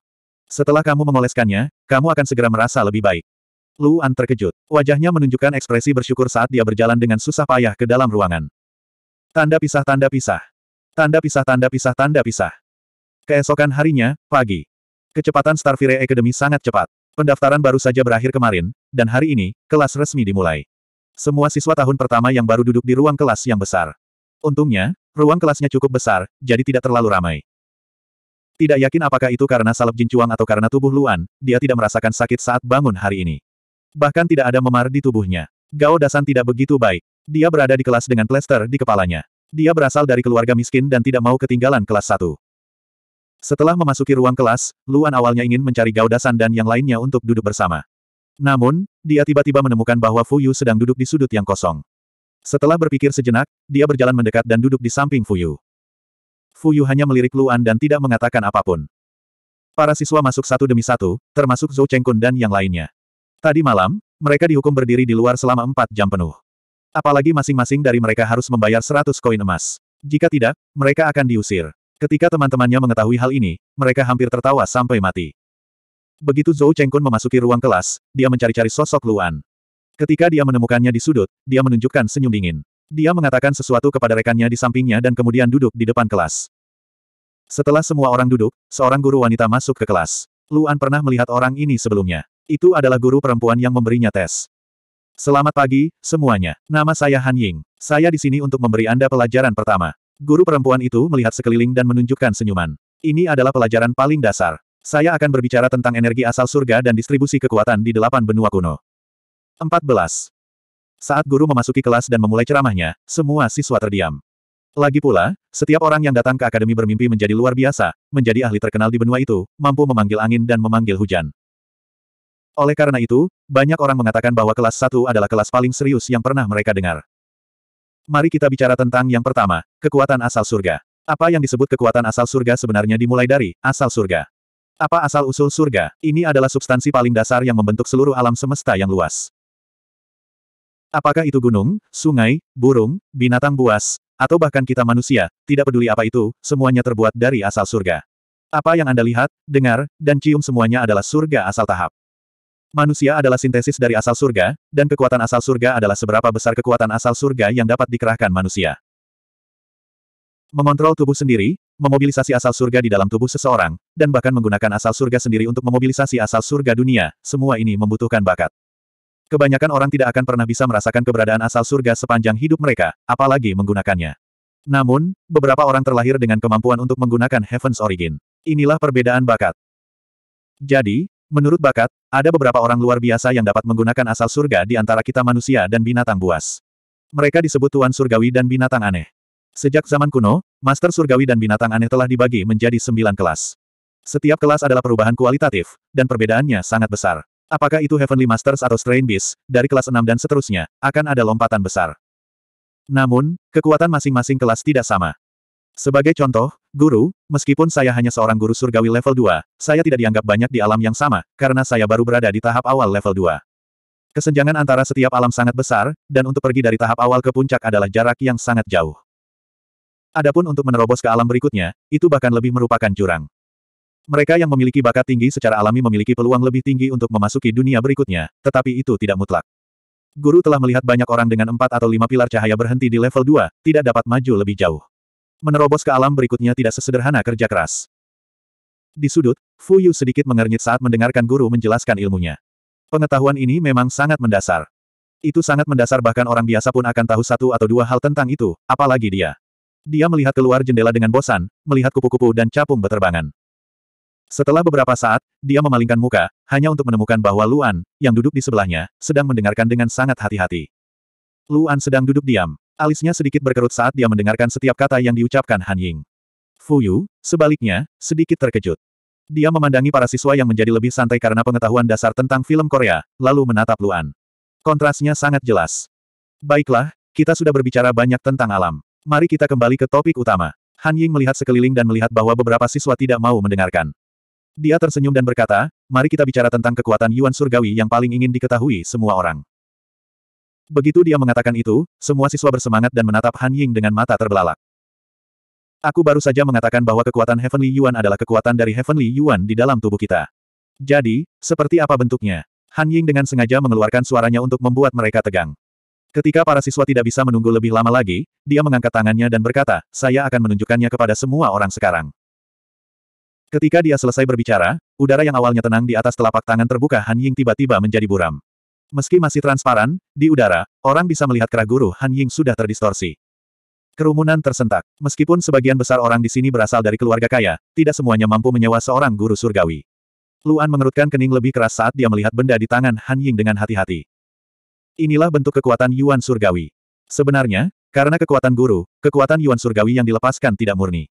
Setelah kamu mengoleskannya, kamu akan segera merasa lebih baik. Luan terkejut. Wajahnya menunjukkan ekspresi bersyukur saat dia berjalan dengan susah payah ke dalam ruangan. Tanda pisah tanda pisah. Tanda pisah tanda pisah tanda pisah. Keesokan harinya, pagi. Kecepatan Starfire Academy sangat cepat. Pendaftaran baru saja berakhir kemarin, dan hari ini, kelas resmi dimulai. Semua siswa tahun pertama yang baru duduk di ruang kelas yang besar. Untungnya, ruang kelasnya cukup besar, jadi tidak terlalu ramai. Tidak yakin apakah itu karena salep jincuang atau karena tubuh Luan, dia tidak merasakan sakit saat bangun hari ini. Bahkan tidak ada memar di tubuhnya. Gao Dasan tidak begitu baik. Dia berada di kelas dengan plester di kepalanya. Dia berasal dari keluarga miskin dan tidak mau ketinggalan kelas 1. Setelah memasuki ruang kelas, Luan awalnya ingin mencari Gao Dasan dan yang lainnya untuk duduk bersama. Namun, dia tiba-tiba menemukan bahwa Fuyu sedang duduk di sudut yang kosong. Setelah berpikir sejenak, dia berjalan mendekat dan duduk di samping Fuyu. Fuyu hanya melirik Luan dan tidak mengatakan apapun. Para siswa masuk satu demi satu, termasuk Zhou Chengkun dan yang lainnya. Tadi malam, mereka dihukum berdiri di luar selama empat jam penuh. Apalagi masing-masing dari mereka harus membayar seratus koin emas. Jika tidak, mereka akan diusir. Ketika teman-temannya mengetahui hal ini, mereka hampir tertawa sampai mati. Begitu Zhou Chengkun memasuki ruang kelas, dia mencari-cari sosok Luan. Ketika dia menemukannya di sudut, dia menunjukkan senyum dingin. Dia mengatakan sesuatu kepada rekannya di sampingnya dan kemudian duduk di depan kelas. Setelah semua orang duduk, seorang guru wanita masuk ke kelas. Luan pernah melihat orang ini sebelumnya. Itu adalah guru perempuan yang memberinya tes. Selamat pagi, semuanya. Nama saya Han Ying. Saya di sini untuk memberi Anda pelajaran pertama. Guru perempuan itu melihat sekeliling dan menunjukkan senyuman. Ini adalah pelajaran paling dasar. Saya akan berbicara tentang energi asal surga dan distribusi kekuatan di delapan benua kuno. 14. Saat guru memasuki kelas dan memulai ceramahnya, semua siswa terdiam. Lagi pula, setiap orang yang datang ke akademi bermimpi menjadi luar biasa, menjadi ahli terkenal di benua itu, mampu memanggil angin dan memanggil hujan. Oleh karena itu, banyak orang mengatakan bahwa kelas satu adalah kelas paling serius yang pernah mereka dengar. Mari kita bicara tentang yang pertama, kekuatan asal surga. Apa yang disebut kekuatan asal surga sebenarnya dimulai dari asal surga. Apa asal-usul surga? Ini adalah substansi paling dasar yang membentuk seluruh alam semesta yang luas. Apakah itu gunung, sungai, burung, binatang buas, atau bahkan kita manusia, tidak peduli apa itu, semuanya terbuat dari asal surga. Apa yang Anda lihat, dengar, dan cium semuanya adalah surga asal tahap. Manusia adalah sintesis dari asal surga, dan kekuatan asal surga adalah seberapa besar kekuatan asal surga yang dapat dikerahkan manusia. Mengontrol tubuh sendiri, memobilisasi asal surga di dalam tubuh seseorang, dan bahkan menggunakan asal surga sendiri untuk memobilisasi asal surga dunia, semua ini membutuhkan bakat. Kebanyakan orang tidak akan pernah bisa merasakan keberadaan asal surga sepanjang hidup mereka, apalagi menggunakannya. Namun, beberapa orang terlahir dengan kemampuan untuk menggunakan Heaven's Origin. Inilah perbedaan bakat. Jadi, menurut bakat, ada beberapa orang luar biasa yang dapat menggunakan asal surga di antara kita manusia dan binatang buas. Mereka disebut Tuan Surgawi dan binatang aneh. Sejak zaman kuno, Master Surgawi dan binatang aneh telah dibagi menjadi sembilan kelas. Setiap kelas adalah perubahan kualitatif, dan perbedaannya sangat besar. Apakah itu Heavenly Masters atau Strain Beast, dari kelas enam dan seterusnya, akan ada lompatan besar. Namun, kekuatan masing-masing kelas tidak sama. Sebagai contoh, guru, meskipun saya hanya seorang guru surgawi level 2, saya tidak dianggap banyak di alam yang sama, karena saya baru berada di tahap awal level 2. Kesenjangan antara setiap alam sangat besar, dan untuk pergi dari tahap awal ke puncak adalah jarak yang sangat jauh. Adapun untuk menerobos ke alam berikutnya, itu bahkan lebih merupakan jurang. Mereka yang memiliki bakat tinggi secara alami memiliki peluang lebih tinggi untuk memasuki dunia berikutnya, tetapi itu tidak mutlak. Guru telah melihat banyak orang dengan empat atau lima pilar cahaya berhenti di level dua, tidak dapat maju lebih jauh. Menerobos ke alam berikutnya tidak sesederhana kerja keras. Di sudut, Fu Yu sedikit mengernyit saat mendengarkan guru menjelaskan ilmunya. Pengetahuan ini memang sangat mendasar. Itu sangat mendasar bahkan orang biasa pun akan tahu satu atau dua hal tentang itu, apalagi dia. Dia melihat keluar jendela dengan bosan, melihat kupu-kupu dan capung beterbangan. Setelah beberapa saat, dia memalingkan muka, hanya untuk menemukan bahwa Luan, yang duduk di sebelahnya, sedang mendengarkan dengan sangat hati-hati. Luan sedang duduk diam. Alisnya sedikit berkerut saat dia mendengarkan setiap kata yang diucapkan Han Ying. Fu Yu, sebaliknya, sedikit terkejut. Dia memandangi para siswa yang menjadi lebih santai karena pengetahuan dasar tentang film Korea, lalu menatap Luan. Kontrasnya sangat jelas. Baiklah, kita sudah berbicara banyak tentang alam. Mari kita kembali ke topik utama. Han Ying melihat sekeliling dan melihat bahwa beberapa siswa tidak mau mendengarkan. Dia tersenyum dan berkata, mari kita bicara tentang kekuatan Yuan Surgawi yang paling ingin diketahui semua orang. Begitu dia mengatakan itu, semua siswa bersemangat dan menatap Han Ying dengan mata terbelalak. Aku baru saja mengatakan bahwa kekuatan Heavenly Yuan adalah kekuatan dari Heavenly Yuan di dalam tubuh kita. Jadi, seperti apa bentuknya? Han Ying dengan sengaja mengeluarkan suaranya untuk membuat mereka tegang. Ketika para siswa tidak bisa menunggu lebih lama lagi, dia mengangkat tangannya dan berkata, saya akan menunjukkannya kepada semua orang sekarang. Ketika dia selesai berbicara, udara yang awalnya tenang di atas telapak tangan terbuka Han Ying tiba-tiba menjadi buram. Meski masih transparan, di udara, orang bisa melihat keraguan guru Han Ying sudah terdistorsi. Kerumunan tersentak. Meskipun sebagian besar orang di sini berasal dari keluarga kaya, tidak semuanya mampu menyewa seorang guru surgawi. Luan mengerutkan kening lebih keras saat dia melihat benda di tangan Han Ying dengan hati-hati. Inilah bentuk kekuatan Yuan Surgawi. Sebenarnya, karena kekuatan guru, kekuatan Yuan Surgawi yang dilepaskan tidak murni.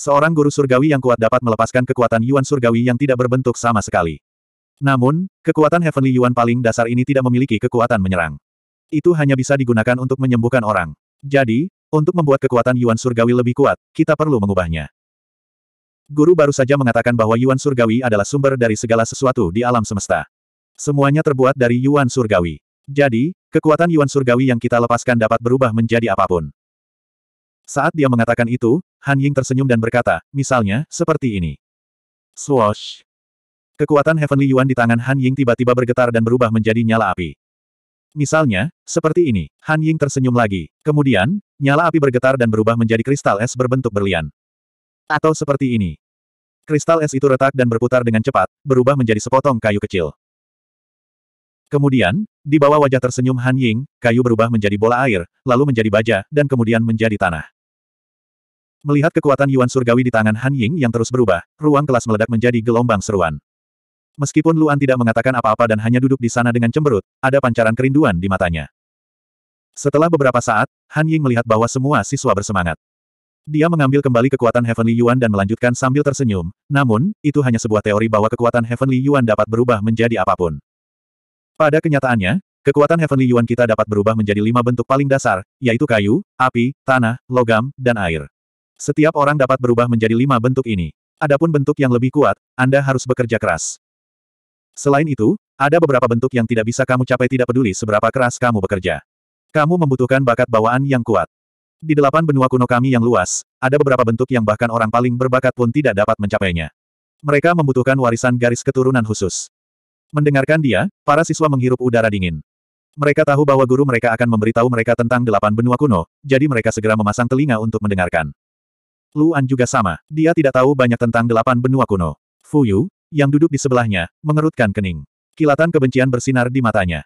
Seorang guru surgawi yang kuat dapat melepaskan kekuatan Yuan Surgawi yang tidak berbentuk sama sekali. Namun, kekuatan Heavenly Yuan paling dasar ini tidak memiliki kekuatan menyerang. Itu hanya bisa digunakan untuk menyembuhkan orang. Jadi, untuk membuat kekuatan Yuan Surgawi lebih kuat, kita perlu mengubahnya. Guru baru saja mengatakan bahwa Yuan Surgawi adalah sumber dari segala sesuatu di alam semesta. Semuanya terbuat dari Yuan Surgawi. Jadi, kekuatan Yuan Surgawi yang kita lepaskan dapat berubah menjadi apapun. Saat dia mengatakan itu, Han Ying tersenyum dan berkata, misalnya, seperti ini. Swoosh. Kekuatan Heavenly Yuan di tangan Han Ying tiba-tiba bergetar dan berubah menjadi nyala api. Misalnya, seperti ini, Han Ying tersenyum lagi. Kemudian, nyala api bergetar dan berubah menjadi kristal es berbentuk berlian. Atau seperti ini. Kristal es itu retak dan berputar dengan cepat, berubah menjadi sepotong kayu kecil. Kemudian, di bawah wajah tersenyum Han Ying, kayu berubah menjadi bola air, lalu menjadi baja, dan kemudian menjadi tanah. Melihat kekuatan Yuan Surgawi di tangan Han Ying yang terus berubah, ruang kelas meledak menjadi gelombang seruan. Meskipun Luan tidak mengatakan apa-apa dan hanya duduk di sana dengan cemberut, ada pancaran kerinduan di matanya. Setelah beberapa saat, Han Ying melihat bahwa semua siswa bersemangat. Dia mengambil kembali kekuatan Heavenly Yuan dan melanjutkan sambil tersenyum, namun, itu hanya sebuah teori bahwa kekuatan Heavenly Yuan dapat berubah menjadi apapun. Pada kenyataannya, kekuatan Heavenly Yuan kita dapat berubah menjadi lima bentuk paling dasar, yaitu kayu, api, tanah, logam, dan air. Setiap orang dapat berubah menjadi lima bentuk ini. Adapun bentuk yang lebih kuat, Anda harus bekerja keras. Selain itu, ada beberapa bentuk yang tidak bisa kamu capai tidak peduli seberapa keras kamu bekerja. Kamu membutuhkan bakat bawaan yang kuat. Di delapan benua kuno kami yang luas, ada beberapa bentuk yang bahkan orang paling berbakat pun tidak dapat mencapainya. Mereka membutuhkan warisan garis keturunan khusus. Mendengarkan dia, para siswa menghirup udara dingin. Mereka tahu bahwa guru mereka akan memberitahu mereka tentang delapan benua kuno, jadi mereka segera memasang telinga untuk mendengarkan. Luan juga sama, dia tidak tahu banyak tentang delapan benua kuno. Fuyu, yang duduk di sebelahnya, mengerutkan kening. Kilatan kebencian bersinar di matanya.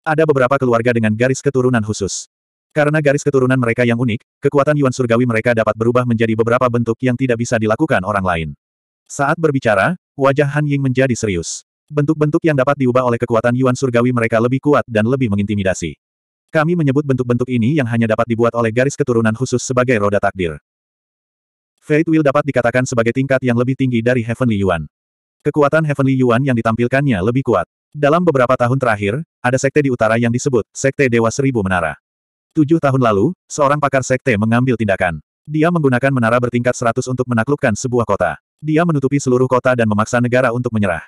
Ada beberapa keluarga dengan garis keturunan khusus. Karena garis keturunan mereka yang unik, kekuatan Yuan Surgawi mereka dapat berubah menjadi beberapa bentuk yang tidak bisa dilakukan orang lain. Saat berbicara, wajah Han Ying menjadi serius. Bentuk-bentuk yang dapat diubah oleh kekuatan Yuan Surgawi mereka lebih kuat dan lebih mengintimidasi. Kami menyebut bentuk-bentuk ini yang hanya dapat dibuat oleh garis keturunan khusus sebagai roda takdir. Fate Will dapat dikatakan sebagai tingkat yang lebih tinggi dari Heavenly Yuan. Kekuatan Heavenly Yuan yang ditampilkannya lebih kuat. Dalam beberapa tahun terakhir, ada sekte di utara yang disebut Sekte Dewa Seribu Menara. Tujuh tahun lalu, seorang pakar sekte mengambil tindakan. Dia menggunakan menara bertingkat 100 untuk menaklukkan sebuah kota. Dia menutupi seluruh kota dan memaksa negara untuk menyerah.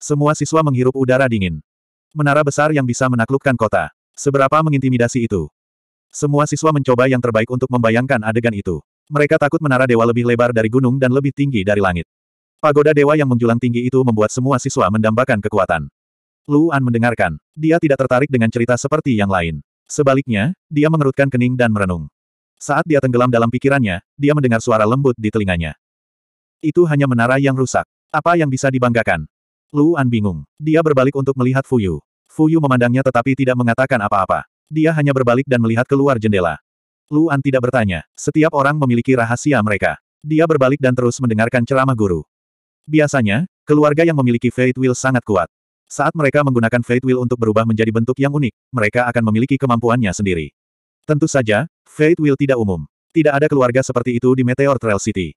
Semua siswa menghirup udara dingin. Menara besar yang bisa menaklukkan kota. Seberapa mengintimidasi itu? Semua siswa mencoba yang terbaik untuk membayangkan adegan itu. Mereka takut menara dewa lebih lebar dari gunung dan lebih tinggi dari langit. Pagoda dewa yang menjulang tinggi itu membuat semua siswa mendambakan kekuatan. Luan mendengarkan. Dia tidak tertarik dengan cerita seperti yang lain. Sebaliknya, dia mengerutkan kening dan merenung. Saat dia tenggelam dalam pikirannya, dia mendengar suara lembut di telinganya. Itu hanya menara yang rusak. Apa yang bisa dibanggakan? Luan bingung. Dia berbalik untuk melihat Fuyu. Fuyu memandangnya tetapi tidak mengatakan apa-apa. Dia hanya berbalik dan melihat keluar jendela. Luan tidak bertanya. Setiap orang memiliki rahasia mereka. Dia berbalik dan terus mendengarkan ceramah guru. Biasanya, keluarga yang memiliki Fate Will sangat kuat. Saat mereka menggunakan Fate Will untuk berubah menjadi bentuk yang unik, mereka akan memiliki kemampuannya sendiri. Tentu saja, Fate Will tidak umum. Tidak ada keluarga seperti itu di Meteor Trail City.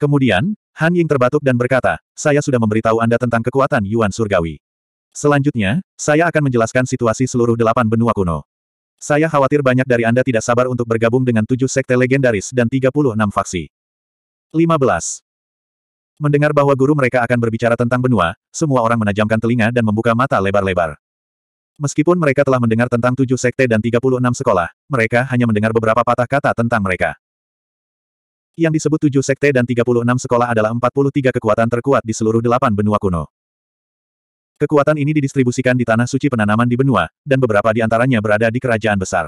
Kemudian, Han Ying terbatuk dan berkata, saya sudah memberitahu Anda tentang kekuatan Yuan Surgawi. Selanjutnya, saya akan menjelaskan situasi seluruh delapan benua kuno. Saya khawatir banyak dari Anda tidak sabar untuk bergabung dengan tujuh sekte legendaris dan 36 faksi. 15. Mendengar bahwa guru mereka akan berbicara tentang benua, semua orang menajamkan telinga dan membuka mata lebar-lebar. Meskipun mereka telah mendengar tentang tujuh sekte dan 36 sekolah, mereka hanya mendengar beberapa patah kata tentang mereka. Yang disebut tujuh sekte dan 36 sekolah adalah 43 kekuatan terkuat di seluruh delapan benua kuno. Kekuatan ini didistribusikan di tanah suci penanaman di benua, dan beberapa di antaranya berada di kerajaan besar.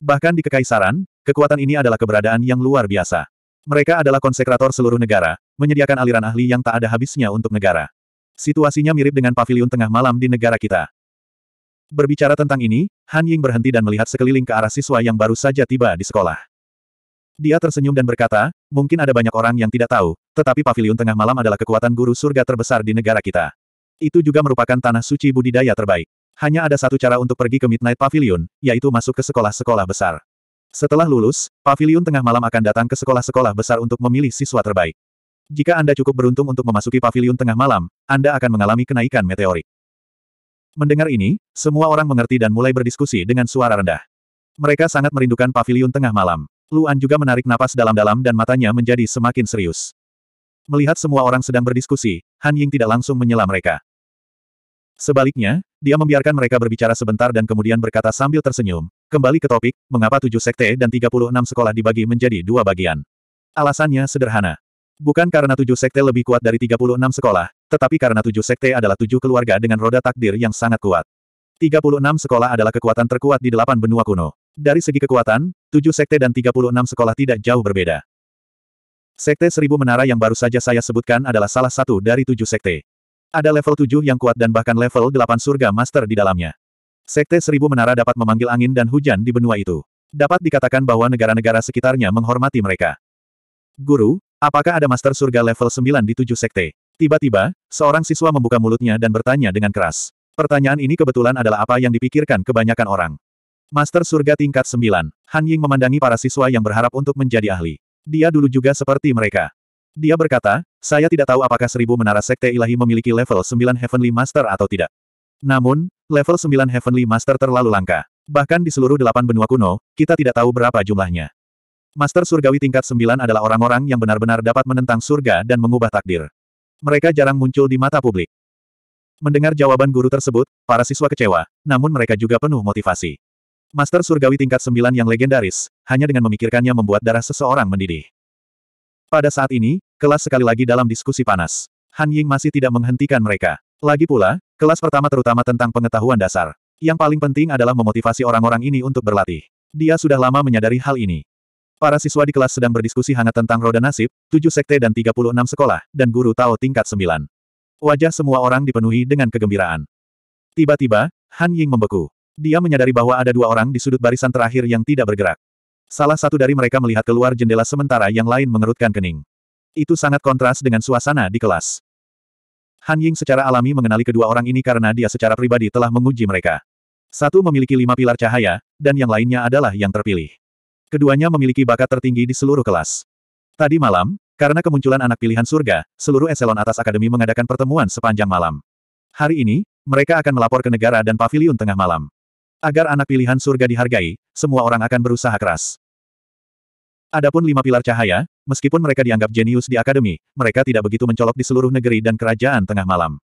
Bahkan di kekaisaran, kekuatan ini adalah keberadaan yang luar biasa. Mereka adalah konsekrator seluruh negara, menyediakan aliran ahli yang tak ada habisnya untuk negara. Situasinya mirip dengan pavilion tengah malam di negara kita. Berbicara tentang ini, Han Ying berhenti dan melihat sekeliling ke arah siswa yang baru saja tiba di sekolah. Dia tersenyum dan berkata, mungkin ada banyak orang yang tidak tahu, tetapi pavilion tengah malam adalah kekuatan guru surga terbesar di negara kita. Itu juga merupakan tanah suci budidaya terbaik. Hanya ada satu cara untuk pergi ke Midnight Pavilion, yaitu masuk ke sekolah-sekolah besar. Setelah lulus, pavilion tengah malam akan datang ke sekolah-sekolah besar untuk memilih siswa terbaik. Jika Anda cukup beruntung untuk memasuki pavilion tengah malam, Anda akan mengalami kenaikan meteorik. Mendengar ini, semua orang mengerti dan mulai berdiskusi dengan suara rendah. Mereka sangat merindukan pavilion tengah malam. Luan juga menarik napas dalam-dalam dan matanya menjadi semakin serius. Melihat semua orang sedang berdiskusi, Han Ying tidak langsung menyela mereka. Sebaliknya, dia membiarkan mereka berbicara sebentar dan kemudian berkata sambil tersenyum, kembali ke topik, mengapa tujuh sekte dan 36 sekolah dibagi menjadi dua bagian. Alasannya sederhana. Bukan karena tujuh sekte lebih kuat dari 36 sekolah, tetapi karena tujuh sekte adalah tujuh keluarga dengan roda takdir yang sangat kuat. 36 sekolah adalah kekuatan terkuat di delapan benua kuno. Dari segi kekuatan, tujuh sekte dan 36 sekolah tidak jauh berbeda. Sekte Seribu Menara yang baru saja saya sebutkan adalah salah satu dari tujuh sekte. Ada level tujuh yang kuat dan bahkan level delapan surga master di dalamnya. Sekte Seribu Menara dapat memanggil angin dan hujan di benua itu. Dapat dikatakan bahwa negara-negara sekitarnya menghormati mereka. Guru, apakah ada master surga level sembilan di tujuh sekte? Tiba-tiba, seorang siswa membuka mulutnya dan bertanya dengan keras. Pertanyaan ini kebetulan adalah apa yang dipikirkan kebanyakan orang. Master Surga tingkat 9, Han Ying memandangi para siswa yang berharap untuk menjadi ahli. Dia dulu juga seperti mereka. Dia berkata, saya tidak tahu apakah seribu menara sekte ilahi memiliki level 9 Heavenly Master atau tidak. Namun, level 9 Heavenly Master terlalu langka. Bahkan di seluruh delapan benua kuno, kita tidak tahu berapa jumlahnya. Master Surgawi tingkat 9 adalah orang-orang yang benar-benar dapat menentang surga dan mengubah takdir. Mereka jarang muncul di mata publik. Mendengar jawaban guru tersebut, para siswa kecewa, namun mereka juga penuh motivasi. Master surgawi tingkat 9 yang legendaris, hanya dengan memikirkannya membuat darah seseorang mendidih. Pada saat ini, kelas sekali lagi dalam diskusi panas. Han Ying masih tidak menghentikan mereka. Lagi pula, kelas pertama terutama tentang pengetahuan dasar. Yang paling penting adalah memotivasi orang-orang ini untuk berlatih. Dia sudah lama menyadari hal ini. Para siswa di kelas sedang berdiskusi hangat tentang roda nasib, tujuh sekte dan 36 sekolah, dan guru Tao tingkat 9. Wajah semua orang dipenuhi dengan kegembiraan. Tiba-tiba, Han Ying membeku. Dia menyadari bahwa ada dua orang di sudut barisan terakhir yang tidak bergerak. Salah satu dari mereka melihat keluar jendela sementara yang lain mengerutkan kening. Itu sangat kontras dengan suasana di kelas. Han Ying secara alami mengenali kedua orang ini karena dia secara pribadi telah menguji mereka. Satu memiliki lima pilar cahaya, dan yang lainnya adalah yang terpilih. Keduanya memiliki bakat tertinggi di seluruh kelas. Tadi malam, karena kemunculan anak pilihan surga, seluruh eselon atas akademi mengadakan pertemuan sepanjang malam. Hari ini, mereka akan melapor ke negara dan pavilion tengah malam. Agar anak pilihan surga dihargai, semua orang akan berusaha keras. Adapun lima pilar cahaya, meskipun mereka dianggap jenius di akademi, mereka tidak begitu mencolok di seluruh negeri dan kerajaan tengah malam.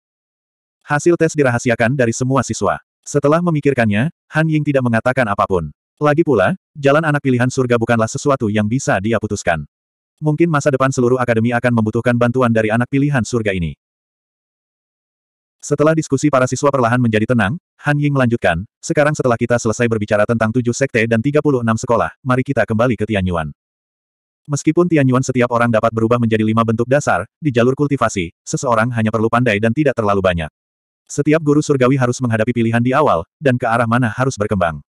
Hasil tes dirahasiakan dari semua siswa. Setelah memikirkannya, Han Ying tidak mengatakan apapun. Lagi pula, jalan anak pilihan surga bukanlah sesuatu yang bisa dia putuskan. Mungkin masa depan seluruh akademi akan membutuhkan bantuan dari anak pilihan surga ini. Setelah diskusi para siswa perlahan menjadi tenang, Han Ying melanjutkan, sekarang setelah kita selesai berbicara tentang tujuh sekte dan 36 sekolah, mari kita kembali ke Tianyuan. Meskipun Tianyuan setiap orang dapat berubah menjadi lima bentuk dasar, di jalur kultivasi, seseorang hanya perlu pandai dan tidak terlalu banyak. Setiap guru surgawi harus menghadapi pilihan di awal, dan ke arah mana harus berkembang.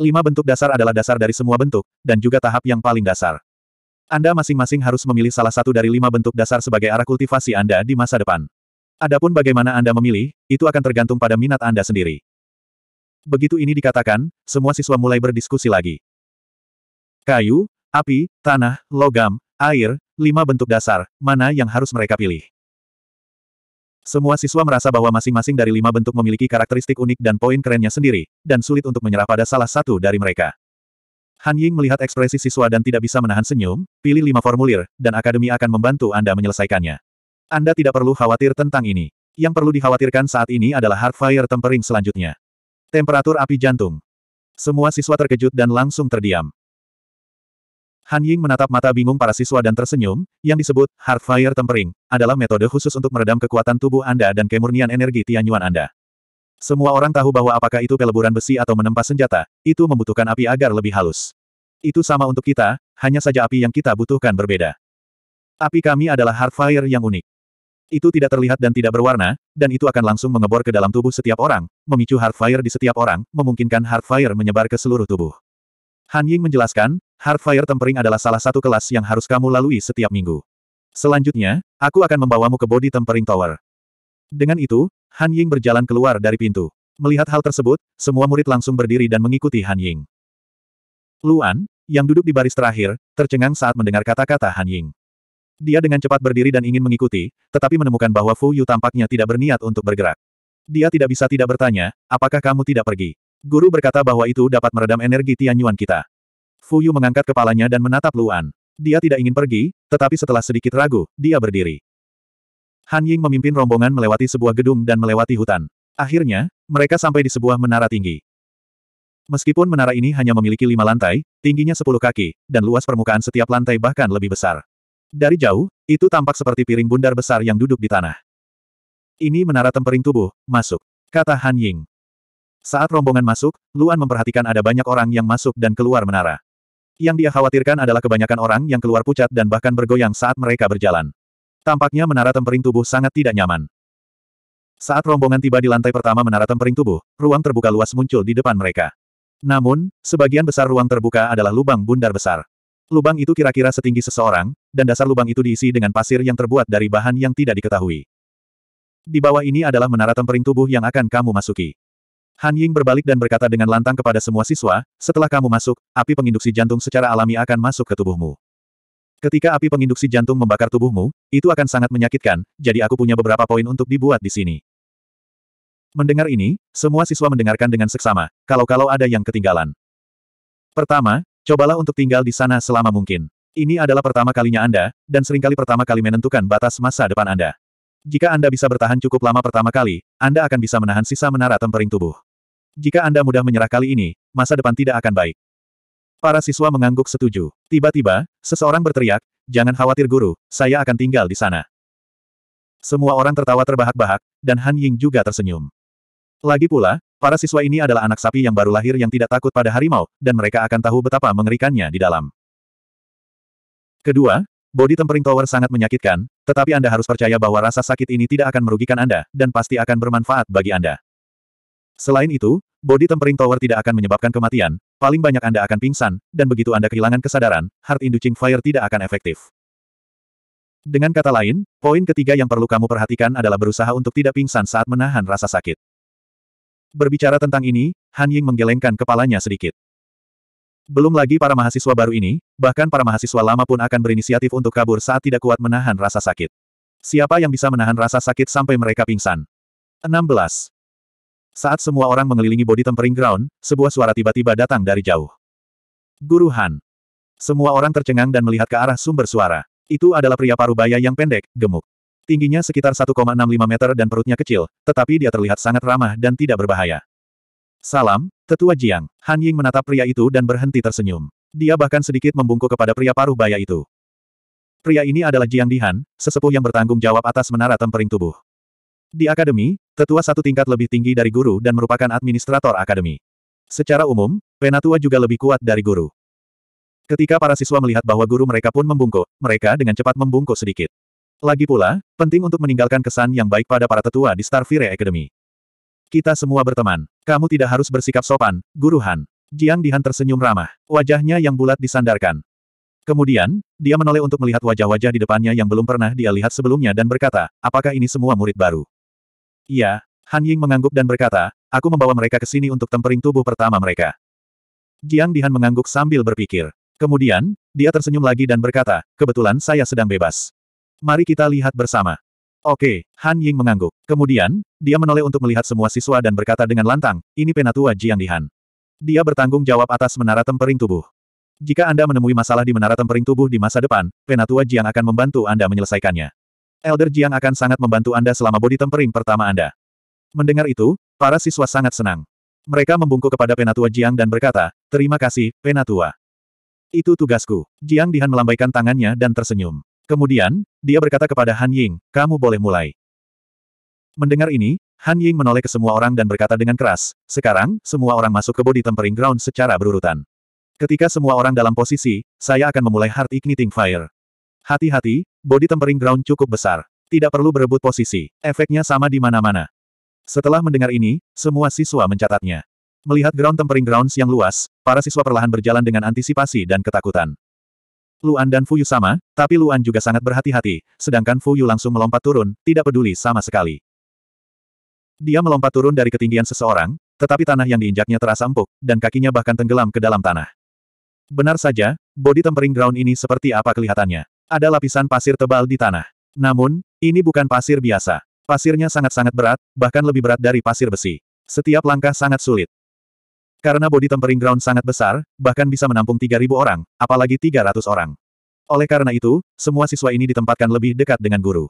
Lima bentuk dasar adalah dasar dari semua bentuk, dan juga tahap yang paling dasar. Anda masing-masing harus memilih salah satu dari lima bentuk dasar sebagai arah kultivasi Anda di masa depan. Adapun bagaimana Anda memilih, itu akan tergantung pada minat Anda sendiri. Begitu ini dikatakan, semua siswa mulai berdiskusi lagi. Kayu, api, tanah, logam, air, lima bentuk dasar, mana yang harus mereka pilih. Semua siswa merasa bahwa masing-masing dari lima bentuk memiliki karakteristik unik dan poin kerennya sendiri, dan sulit untuk menyerah pada salah satu dari mereka. Han Ying melihat ekspresi siswa dan tidak bisa menahan senyum, pilih lima formulir, dan akademi akan membantu Anda menyelesaikannya. Anda tidak perlu khawatir tentang ini. Yang perlu dikhawatirkan saat ini adalah hard fire tempering selanjutnya. Temperatur api jantung. Semua siswa terkejut dan langsung terdiam. Han Ying menatap mata bingung para siswa dan tersenyum, yang disebut hard fire tempering, adalah metode khusus untuk meredam kekuatan tubuh Anda dan kemurnian energi tianyuan Anda. Semua orang tahu bahwa apakah itu peleburan besi atau menempa senjata, itu membutuhkan api agar lebih halus. Itu sama untuk kita, hanya saja api yang kita butuhkan berbeda. Api kami adalah hard fire yang unik. Itu tidak terlihat dan tidak berwarna, dan itu akan langsung mengebor ke dalam tubuh setiap orang, memicu hard fire di setiap orang, memungkinkan hard fire menyebar ke seluruh tubuh. Han Ying menjelaskan, hard fire Tempering adalah salah satu kelas yang harus kamu lalui setiap minggu. Selanjutnya, aku akan membawamu ke Body Tempering Tower. Dengan itu, Han Ying berjalan keluar dari pintu. Melihat hal tersebut, semua murid langsung berdiri dan mengikuti Han Ying. Luan, yang duduk di baris terakhir, tercengang saat mendengar kata-kata Han Ying. Dia dengan cepat berdiri dan ingin mengikuti, tetapi menemukan bahwa Fu Yu tampaknya tidak berniat untuk bergerak. Dia tidak bisa tidak bertanya, apakah kamu tidak pergi? Guru berkata bahwa itu dapat meredam energi Tian Yuan kita. Fu Yu mengangkat kepalanya dan menatap Luan. Dia tidak ingin pergi, tetapi setelah sedikit ragu, dia berdiri. Han Ying memimpin rombongan melewati sebuah gedung dan melewati hutan. Akhirnya, mereka sampai di sebuah menara tinggi. Meskipun menara ini hanya memiliki lima lantai, tingginya sepuluh kaki, dan luas permukaan setiap lantai bahkan lebih besar. Dari jauh, itu tampak seperti piring bundar besar yang duduk di tanah. Ini menara tempering tubuh, masuk. Kata Han Ying. Saat rombongan masuk, Luan memperhatikan ada banyak orang yang masuk dan keluar menara. Yang dia khawatirkan adalah kebanyakan orang yang keluar pucat dan bahkan bergoyang saat mereka berjalan. Tampaknya menara tempering tubuh sangat tidak nyaman. Saat rombongan tiba di lantai pertama menara tempering tubuh, ruang terbuka luas muncul di depan mereka. Namun, sebagian besar ruang terbuka adalah lubang bundar besar. Lubang itu kira-kira setinggi seseorang, dan dasar lubang itu diisi dengan pasir yang terbuat dari bahan yang tidak diketahui. Di bawah ini adalah menara tempering tubuh yang akan kamu masuki. Han Ying berbalik dan berkata dengan lantang kepada semua siswa, setelah kamu masuk, api penginduksi jantung secara alami akan masuk ke tubuhmu. Ketika api penginduksi jantung membakar tubuhmu, itu akan sangat menyakitkan, jadi aku punya beberapa poin untuk dibuat di sini. Mendengar ini, semua siswa mendengarkan dengan seksama, kalau-kalau ada yang ketinggalan. Pertama, Cobalah untuk tinggal di sana selama mungkin. Ini adalah pertama kalinya Anda, dan seringkali pertama kali menentukan batas masa depan Anda. Jika Anda bisa bertahan cukup lama pertama kali, Anda akan bisa menahan sisa menara tempering tubuh. Jika Anda mudah menyerah kali ini, masa depan tidak akan baik. Para siswa mengangguk setuju. Tiba-tiba, seseorang berteriak, jangan khawatir guru, saya akan tinggal di sana. Semua orang tertawa terbahak-bahak, dan Han Ying juga tersenyum. Lagi pula, Para siswa ini adalah anak sapi yang baru lahir yang tidak takut pada harimau, dan mereka akan tahu betapa mengerikannya di dalam. Kedua, body tempering tower sangat menyakitkan, tetapi Anda harus percaya bahwa rasa sakit ini tidak akan merugikan Anda, dan pasti akan bermanfaat bagi Anda. Selain itu, body tempering tower tidak akan menyebabkan kematian, paling banyak Anda akan pingsan, dan begitu Anda kehilangan kesadaran, heart inducing fire tidak akan efektif. Dengan kata lain, poin ketiga yang perlu kamu perhatikan adalah berusaha untuk tidak pingsan saat menahan rasa sakit. Berbicara tentang ini, Han Ying menggelengkan kepalanya sedikit. Belum lagi para mahasiswa baru ini, bahkan para mahasiswa lama pun akan berinisiatif untuk kabur saat tidak kuat menahan rasa sakit. Siapa yang bisa menahan rasa sakit sampai mereka pingsan? 16. Saat semua orang mengelilingi body tempering ground, sebuah suara tiba-tiba datang dari jauh. Guru Han. Semua orang tercengang dan melihat ke arah sumber suara. Itu adalah pria parubaya yang pendek, gemuk. Tingginya sekitar 1,65 meter dan perutnya kecil, tetapi dia terlihat sangat ramah dan tidak berbahaya. Salam, Tetua Jiang. Han Ying menatap pria itu dan berhenti tersenyum. Dia bahkan sedikit membungkuk kepada pria paruh baya itu. Pria ini adalah Jiang Dihan, sesepuh yang bertanggung jawab atas menara tempering tubuh. Di akademi, tetua satu tingkat lebih tinggi dari guru dan merupakan administrator akademi. Secara umum, penatua juga lebih kuat dari guru. Ketika para siswa melihat bahwa guru mereka pun membungkuk, mereka dengan cepat membungkuk sedikit. Lagi pula, penting untuk meninggalkan kesan yang baik pada para tetua di Starfire Academy. Kita semua berteman. Kamu tidak harus bersikap sopan, Guru Jiang Dihan tersenyum ramah. Wajahnya yang bulat disandarkan. Kemudian, dia menoleh untuk melihat wajah-wajah di depannya yang belum pernah dia lihat sebelumnya dan berkata, apakah ini semua murid baru? Iya, Han Ying mengangguk dan berkata, aku membawa mereka ke sini untuk tempering tubuh pertama mereka. Jiang Dihan mengangguk sambil berpikir. Kemudian, dia tersenyum lagi dan berkata, kebetulan saya sedang bebas. Mari kita lihat bersama. Oke, Han Ying mengangguk. Kemudian, dia menoleh untuk melihat semua siswa dan berkata dengan lantang, ini penatua Jiang Dihan. Dia bertanggung jawab atas menara tempering tubuh. Jika Anda menemui masalah di menara tempering tubuh di masa depan, penatua Jiang akan membantu Anda menyelesaikannya. Elder Jiang akan sangat membantu Anda selama bodi tempering pertama Anda. Mendengar itu, para siswa sangat senang. Mereka membungkuk kepada penatua Jiang dan berkata, terima kasih, penatua. Itu tugasku. Jiang Dihan melambaikan tangannya dan tersenyum. Kemudian, dia berkata kepada Han Ying, kamu boleh mulai. Mendengar ini, Han Ying menoleh ke semua orang dan berkata dengan keras, sekarang, semua orang masuk ke body tempering ground secara berurutan. Ketika semua orang dalam posisi, saya akan memulai heart igniting fire. Hati-hati, body tempering ground cukup besar. Tidak perlu berebut posisi, efeknya sama di mana-mana. Setelah mendengar ini, semua siswa mencatatnya. Melihat ground tempering grounds yang luas, para siswa perlahan berjalan dengan antisipasi dan ketakutan. Luan dan Fuyu sama, tapi Luan juga sangat berhati-hati, sedangkan Fuyu langsung melompat turun, tidak peduli sama sekali. Dia melompat turun dari ketinggian seseorang, tetapi tanah yang diinjaknya terasa empuk, dan kakinya bahkan tenggelam ke dalam tanah. Benar saja, body tempering ground ini seperti apa kelihatannya. Ada lapisan pasir tebal di tanah. Namun, ini bukan pasir biasa. Pasirnya sangat-sangat berat, bahkan lebih berat dari pasir besi. Setiap langkah sangat sulit. Karena body tempering ground sangat besar, bahkan bisa menampung 3.000 orang, apalagi 300 orang. Oleh karena itu, semua siswa ini ditempatkan lebih dekat dengan guru.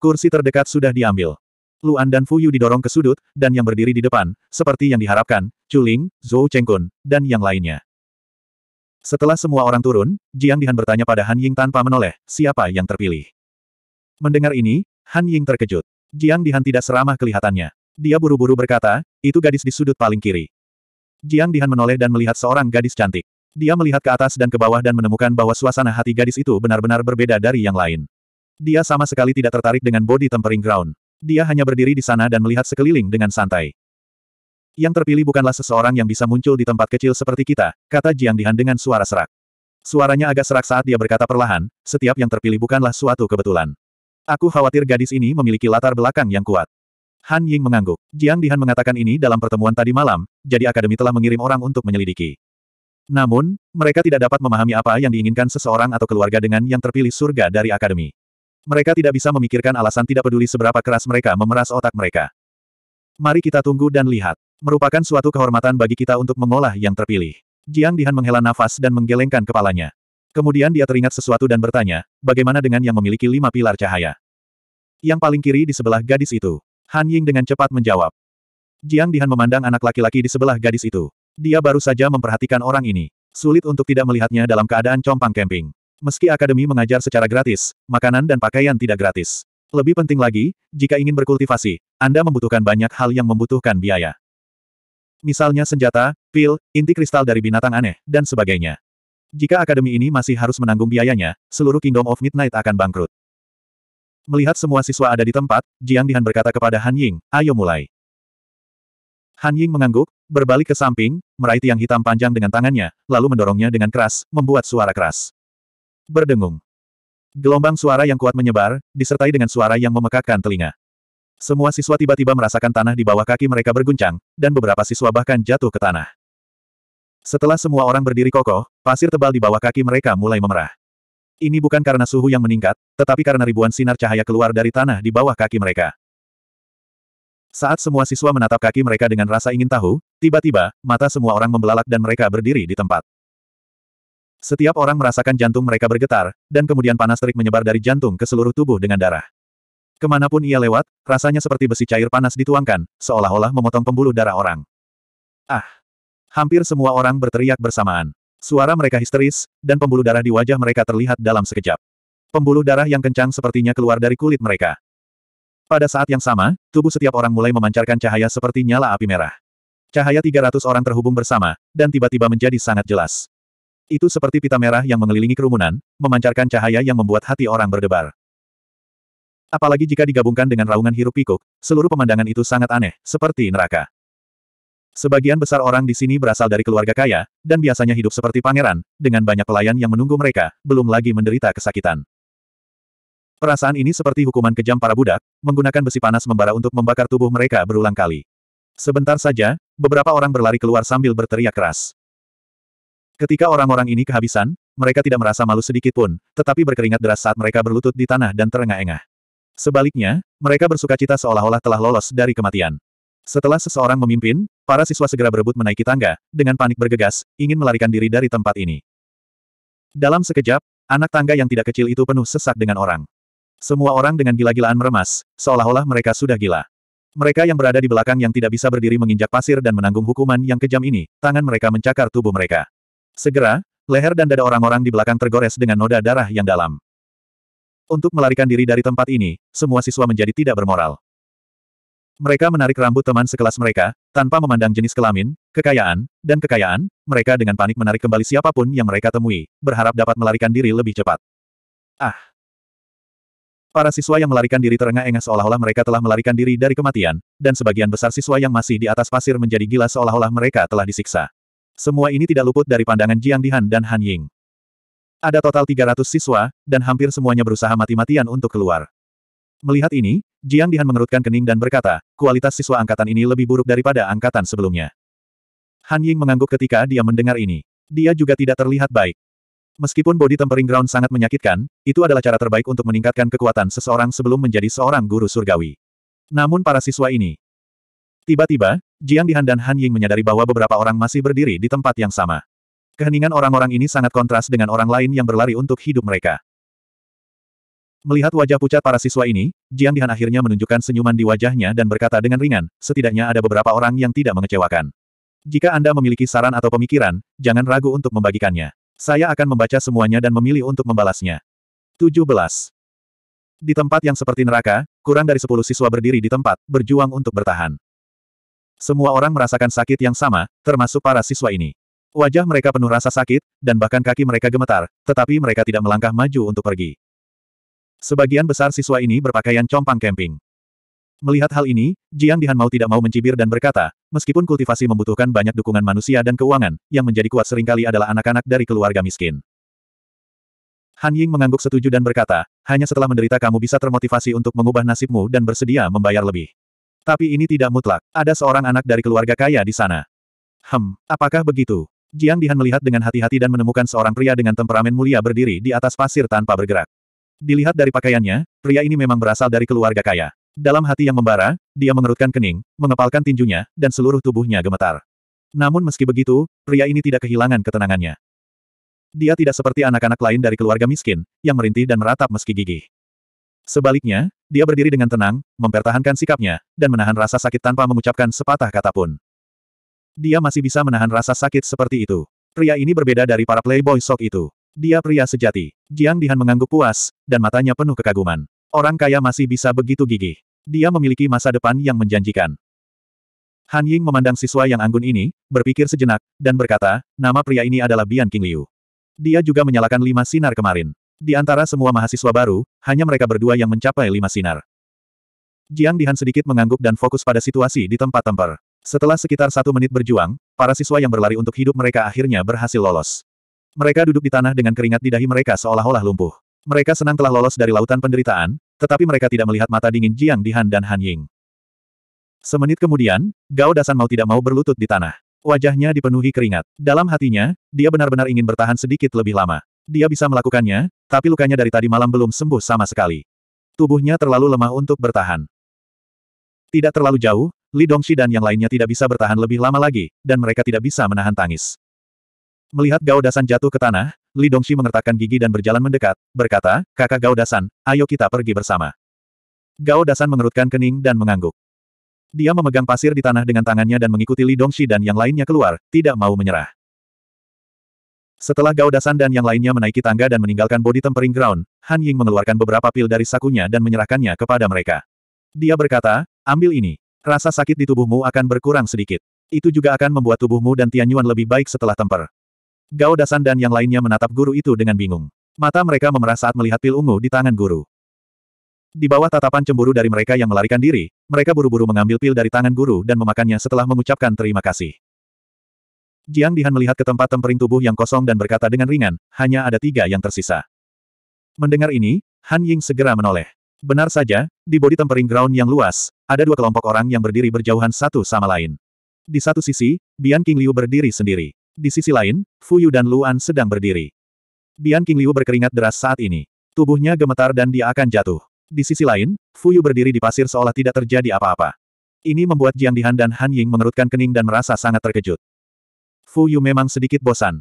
Kursi terdekat sudah diambil. Luan dan Fuyu didorong ke sudut, dan yang berdiri di depan, seperti yang diharapkan, Chuling, Zhou Chengkun, dan yang lainnya. Setelah semua orang turun, Jiang Dihan bertanya pada Han Ying tanpa menoleh, siapa yang terpilih. Mendengar ini, Han Ying terkejut. Jiang Dihan tidak seramah kelihatannya. Dia buru-buru berkata, itu gadis di sudut paling kiri. Jiang Dihan menoleh dan melihat seorang gadis cantik. Dia melihat ke atas dan ke bawah dan menemukan bahwa suasana hati gadis itu benar-benar berbeda dari yang lain. Dia sama sekali tidak tertarik dengan body tempering ground. Dia hanya berdiri di sana dan melihat sekeliling dengan santai. Yang terpilih bukanlah seseorang yang bisa muncul di tempat kecil seperti kita, kata Jiang Dihan dengan suara serak. Suaranya agak serak saat dia berkata perlahan, setiap yang terpilih bukanlah suatu kebetulan. Aku khawatir gadis ini memiliki latar belakang yang kuat. Han Ying mengangguk. Jiang Dihan mengatakan ini dalam pertemuan tadi malam, jadi akademi telah mengirim orang untuk menyelidiki. Namun, mereka tidak dapat memahami apa yang diinginkan seseorang atau keluarga dengan yang terpilih surga dari akademi. Mereka tidak bisa memikirkan alasan tidak peduli seberapa keras mereka memeras otak mereka. Mari kita tunggu dan lihat. Merupakan suatu kehormatan bagi kita untuk mengolah yang terpilih. Jiang Dihan menghela nafas dan menggelengkan kepalanya. Kemudian dia teringat sesuatu dan bertanya, bagaimana dengan yang memiliki lima pilar cahaya? Yang paling kiri di sebelah gadis itu. Han Ying dengan cepat menjawab. Jiang Dihan memandang anak laki-laki di sebelah gadis itu. Dia baru saja memperhatikan orang ini. Sulit untuk tidak melihatnya dalam keadaan compang camping. Meski akademi mengajar secara gratis, makanan dan pakaian tidak gratis. Lebih penting lagi, jika ingin berkultivasi, Anda membutuhkan banyak hal yang membutuhkan biaya. Misalnya senjata, pil, inti kristal dari binatang aneh, dan sebagainya. Jika akademi ini masih harus menanggung biayanya, seluruh Kingdom of Midnight akan bangkrut. Melihat semua siswa ada di tempat, Jiang Dihan berkata kepada Han Ying, ayo mulai. Han Ying mengangguk, berbalik ke samping, meraih tiang hitam panjang dengan tangannya, lalu mendorongnya dengan keras, membuat suara keras. Berdengung. Gelombang suara yang kuat menyebar, disertai dengan suara yang memekakkan telinga. Semua siswa tiba-tiba merasakan tanah di bawah kaki mereka berguncang, dan beberapa siswa bahkan jatuh ke tanah. Setelah semua orang berdiri kokoh, pasir tebal di bawah kaki mereka mulai memerah. Ini bukan karena suhu yang meningkat, tetapi karena ribuan sinar cahaya keluar dari tanah di bawah kaki mereka. Saat semua siswa menatap kaki mereka dengan rasa ingin tahu, tiba-tiba, mata semua orang membelalak dan mereka berdiri di tempat. Setiap orang merasakan jantung mereka bergetar, dan kemudian panas terik menyebar dari jantung ke seluruh tubuh dengan darah. Kemanapun ia lewat, rasanya seperti besi cair panas dituangkan, seolah-olah memotong pembuluh darah orang. Ah! Hampir semua orang berteriak bersamaan. Suara mereka histeris, dan pembuluh darah di wajah mereka terlihat dalam sekejap. Pembuluh darah yang kencang sepertinya keluar dari kulit mereka. Pada saat yang sama, tubuh setiap orang mulai memancarkan cahaya seperti nyala api merah. Cahaya 300 orang terhubung bersama, dan tiba-tiba menjadi sangat jelas. Itu seperti pita merah yang mengelilingi kerumunan, memancarkan cahaya yang membuat hati orang berdebar. Apalagi jika digabungkan dengan raungan hirup pikuk, seluruh pemandangan itu sangat aneh, seperti neraka. Sebagian besar orang di sini berasal dari keluarga kaya, dan biasanya hidup seperti pangeran, dengan banyak pelayan yang menunggu mereka, belum lagi menderita kesakitan. Perasaan ini seperti hukuman kejam para budak, menggunakan besi panas membara untuk membakar tubuh mereka berulang kali. Sebentar saja, beberapa orang berlari keluar sambil berteriak keras. Ketika orang-orang ini kehabisan, mereka tidak merasa malu sedikit pun, tetapi berkeringat deras saat mereka berlutut di tanah dan terengah-engah. Sebaliknya, mereka bersukacita seolah-olah telah lolos dari kematian. Setelah seseorang memimpin, para siswa segera berebut menaiki tangga, dengan panik bergegas, ingin melarikan diri dari tempat ini. Dalam sekejap, anak tangga yang tidak kecil itu penuh sesak dengan orang. Semua orang dengan gila-gilaan meremas, seolah-olah mereka sudah gila. Mereka yang berada di belakang yang tidak bisa berdiri menginjak pasir dan menanggung hukuman yang kejam ini, tangan mereka mencakar tubuh mereka. Segera, leher dan dada orang-orang di belakang tergores dengan noda darah yang dalam. Untuk melarikan diri dari tempat ini, semua siswa menjadi tidak bermoral. Mereka menarik rambut teman sekelas mereka, tanpa memandang jenis kelamin, kekayaan, dan kekayaan, mereka dengan panik menarik kembali siapapun yang mereka temui, berharap dapat melarikan diri lebih cepat. Ah! Para siswa yang melarikan diri terengah-engah seolah-olah mereka telah melarikan diri dari kematian, dan sebagian besar siswa yang masih di atas pasir menjadi gila seolah-olah mereka telah disiksa. Semua ini tidak luput dari pandangan Jiang Dihan dan Han Ying. Ada total 300 siswa, dan hampir semuanya berusaha mati-matian untuk keluar. Melihat ini, Jiang Dihan mengerutkan kening dan berkata, kualitas siswa angkatan ini lebih buruk daripada angkatan sebelumnya. Han Ying mengangguk ketika dia mendengar ini. Dia juga tidak terlihat baik. Meskipun body tempering ground sangat menyakitkan, itu adalah cara terbaik untuk meningkatkan kekuatan seseorang sebelum menjadi seorang guru surgawi. Namun para siswa ini. Tiba-tiba, Jiang Dihan dan Han Ying menyadari bahwa beberapa orang masih berdiri di tempat yang sama. Keheningan orang-orang ini sangat kontras dengan orang lain yang berlari untuk hidup mereka. Melihat wajah pucat para siswa ini, Jiang Dihan akhirnya menunjukkan senyuman di wajahnya dan berkata dengan ringan, setidaknya ada beberapa orang yang tidak mengecewakan. Jika Anda memiliki saran atau pemikiran, jangan ragu untuk membagikannya. Saya akan membaca semuanya dan memilih untuk membalasnya. 17. Di tempat yang seperti neraka, kurang dari 10 siswa berdiri di tempat, berjuang untuk bertahan. Semua orang merasakan sakit yang sama, termasuk para siswa ini. Wajah mereka penuh rasa sakit, dan bahkan kaki mereka gemetar, tetapi mereka tidak melangkah maju untuk pergi. Sebagian besar siswa ini berpakaian compang camping. Melihat hal ini, Jiang Dihan mau tidak mau mencibir dan berkata, meskipun kultivasi membutuhkan banyak dukungan manusia dan keuangan, yang menjadi kuat seringkali adalah anak-anak dari keluarga miskin. Han Ying mengangguk setuju dan berkata, hanya setelah menderita kamu bisa termotivasi untuk mengubah nasibmu dan bersedia membayar lebih. Tapi ini tidak mutlak, ada seorang anak dari keluarga kaya di sana. Hem, apakah begitu? Jiang Dihan melihat dengan hati-hati dan menemukan seorang pria dengan temperamen mulia berdiri di atas pasir tanpa bergerak. Dilihat dari pakaiannya, pria ini memang berasal dari keluarga kaya. Dalam hati yang membara, dia mengerutkan kening, mengepalkan tinjunya, dan seluruh tubuhnya gemetar. Namun meski begitu, pria ini tidak kehilangan ketenangannya. Dia tidak seperti anak-anak lain dari keluarga miskin, yang merintih dan meratap meski gigih. Sebaliknya, dia berdiri dengan tenang, mempertahankan sikapnya, dan menahan rasa sakit tanpa mengucapkan sepatah kata pun. Dia masih bisa menahan rasa sakit seperti itu. Pria ini berbeda dari para playboy sok itu. Dia pria sejati. Jiang Dihan mengangguk puas, dan matanya penuh kekaguman. Orang kaya masih bisa begitu gigih. Dia memiliki masa depan yang menjanjikan. Han Ying memandang siswa yang anggun ini, berpikir sejenak, dan berkata, nama pria ini adalah Bian King Liu. Dia juga menyalakan lima sinar kemarin. Di antara semua mahasiswa baru, hanya mereka berdua yang mencapai lima sinar. Jiang Dihan sedikit mengangguk dan fokus pada situasi di tempat temper. Setelah sekitar satu menit berjuang, para siswa yang berlari untuk hidup mereka akhirnya berhasil lolos. Mereka duduk di tanah dengan keringat di dahi mereka seolah-olah lumpuh. Mereka senang telah lolos dari lautan penderitaan, tetapi mereka tidak melihat mata dingin Jiang Dihan dan Han Ying. Semenit kemudian, Gao Dasan mau tidak mau berlutut di tanah. Wajahnya dipenuhi keringat. Dalam hatinya, dia benar-benar ingin bertahan sedikit lebih lama. Dia bisa melakukannya, tapi lukanya dari tadi malam belum sembuh sama sekali. Tubuhnya terlalu lemah untuk bertahan. Tidak terlalu jauh, Li Dongxi dan yang lainnya tidak bisa bertahan lebih lama lagi, dan mereka tidak bisa menahan tangis. Melihat Gao Dasan jatuh ke tanah, Li Dongxi mengertakkan gigi dan berjalan mendekat, berkata, kakak Gao Dasan, ayo kita pergi bersama. Gao Dasan mengerutkan kening dan mengangguk. Dia memegang pasir di tanah dengan tangannya dan mengikuti Li Dongxi dan yang lainnya keluar, tidak mau menyerah. Setelah Gao Dasan dan yang lainnya menaiki tangga dan meninggalkan body tempering ground, Han Ying mengeluarkan beberapa pil dari sakunya dan menyerahkannya kepada mereka. Dia berkata, ambil ini. Rasa sakit di tubuhmu akan berkurang sedikit. Itu juga akan membuat tubuhmu dan Tianyuan lebih baik setelah temper. Gao Dasan dan yang lainnya menatap guru itu dengan bingung. Mata mereka memerah saat melihat pil ungu di tangan guru. Di bawah tatapan cemburu dari mereka yang melarikan diri, mereka buru-buru mengambil pil dari tangan guru dan memakannya setelah mengucapkan terima kasih. Jiang Dihan melihat ke tempat tempering tubuh yang kosong dan berkata dengan ringan, hanya ada tiga yang tersisa. Mendengar ini, Han Ying segera menoleh. Benar saja, di bodi tempering ground yang luas, ada dua kelompok orang yang berdiri berjauhan satu sama lain. Di satu sisi, Bian King Liu berdiri sendiri. Di sisi lain, Fuyu dan Luan sedang berdiri. Bian King Liu berkeringat deras saat ini. Tubuhnya gemetar dan dia akan jatuh. Di sisi lain, Fuyu berdiri di pasir seolah tidak terjadi apa-apa. Ini membuat Jiang Dihan dan Han Ying mengerutkan kening dan merasa sangat terkejut. Fuyu memang sedikit bosan.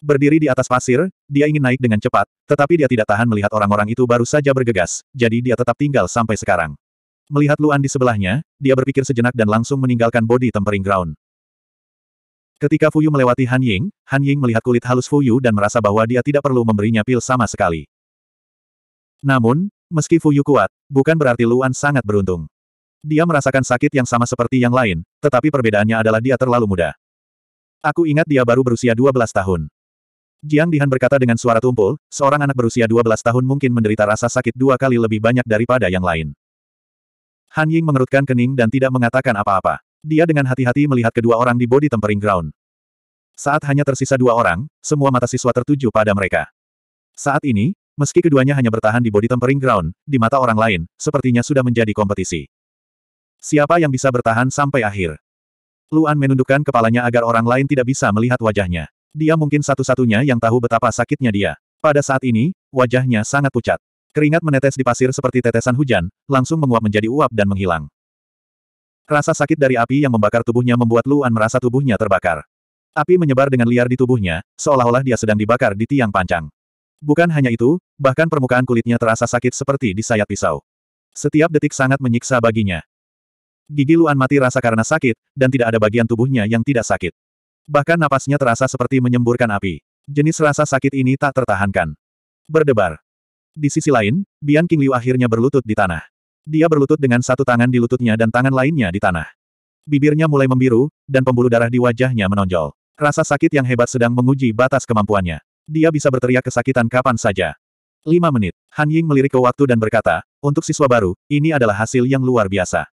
Berdiri di atas pasir, dia ingin naik dengan cepat, tetapi dia tidak tahan melihat orang-orang itu baru saja bergegas, jadi dia tetap tinggal sampai sekarang. Melihat Luan di sebelahnya, dia berpikir sejenak dan langsung meninggalkan body tempering ground. Ketika Fuyu melewati Han Ying, Han Ying melihat kulit halus Fuyu dan merasa bahwa dia tidak perlu memberinya pil sama sekali. Namun, meski Fuyu kuat, bukan berarti Luan sangat beruntung. Dia merasakan sakit yang sama seperti yang lain, tetapi perbedaannya adalah dia terlalu muda. Aku ingat dia baru berusia 12 tahun. Jiang Dihan berkata dengan suara tumpul, seorang anak berusia 12 tahun mungkin menderita rasa sakit dua kali lebih banyak daripada yang lain. Han Ying mengerutkan kening dan tidak mengatakan apa-apa. Dia dengan hati-hati melihat kedua orang di body tempering ground. Saat hanya tersisa dua orang, semua mata siswa tertuju pada mereka. Saat ini, meski keduanya hanya bertahan di body tempering ground, di mata orang lain, sepertinya sudah menjadi kompetisi. Siapa yang bisa bertahan sampai akhir? Luan menundukkan kepalanya agar orang lain tidak bisa melihat wajahnya. Dia mungkin satu-satunya yang tahu betapa sakitnya dia. Pada saat ini, wajahnya sangat pucat. Keringat menetes di pasir seperti tetesan hujan, langsung menguap menjadi uap dan menghilang. Rasa sakit dari api yang membakar tubuhnya membuat Luan merasa tubuhnya terbakar. Api menyebar dengan liar di tubuhnya, seolah-olah dia sedang dibakar di tiang pancang. Bukan hanya itu, bahkan permukaan kulitnya terasa sakit seperti disayat pisau. Setiap detik sangat menyiksa baginya. Gigi Luan mati rasa karena sakit, dan tidak ada bagian tubuhnya yang tidak sakit. Bahkan napasnya terasa seperti menyemburkan api. Jenis rasa sakit ini tak tertahankan. Berdebar. Di sisi lain, Bian King Liu akhirnya berlutut di tanah. Dia berlutut dengan satu tangan di lututnya dan tangan lainnya di tanah. Bibirnya mulai membiru, dan pembuluh darah di wajahnya menonjol. Rasa sakit yang hebat sedang menguji batas kemampuannya. Dia bisa berteriak kesakitan kapan saja. Lima menit, Han Ying melirik ke waktu dan berkata, untuk siswa baru, ini adalah hasil yang luar biasa.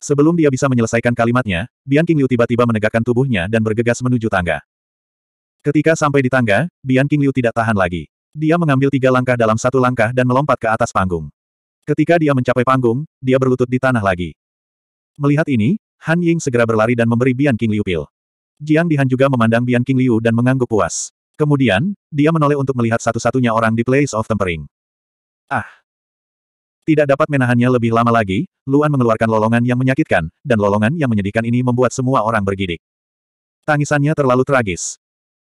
Sebelum dia bisa menyelesaikan kalimatnya, Bian King Liu tiba-tiba menegakkan tubuhnya dan bergegas menuju tangga. Ketika sampai di tangga, Bian King Liu tidak tahan lagi. Dia mengambil tiga langkah dalam satu langkah dan melompat ke atas panggung. Ketika dia mencapai panggung, dia berlutut di tanah lagi. Melihat ini, Han Ying segera berlari dan memberi Bian King Liu pil. Jiang Dihan juga memandang Bian King Liu dan mengangguk puas. Kemudian, dia menoleh untuk melihat satu-satunya orang di Place of Tempering. Ah! Tidak dapat menahannya lebih lama lagi, Luan mengeluarkan lolongan yang menyakitkan, dan lolongan yang menyedihkan ini membuat semua orang bergidik. Tangisannya terlalu tragis.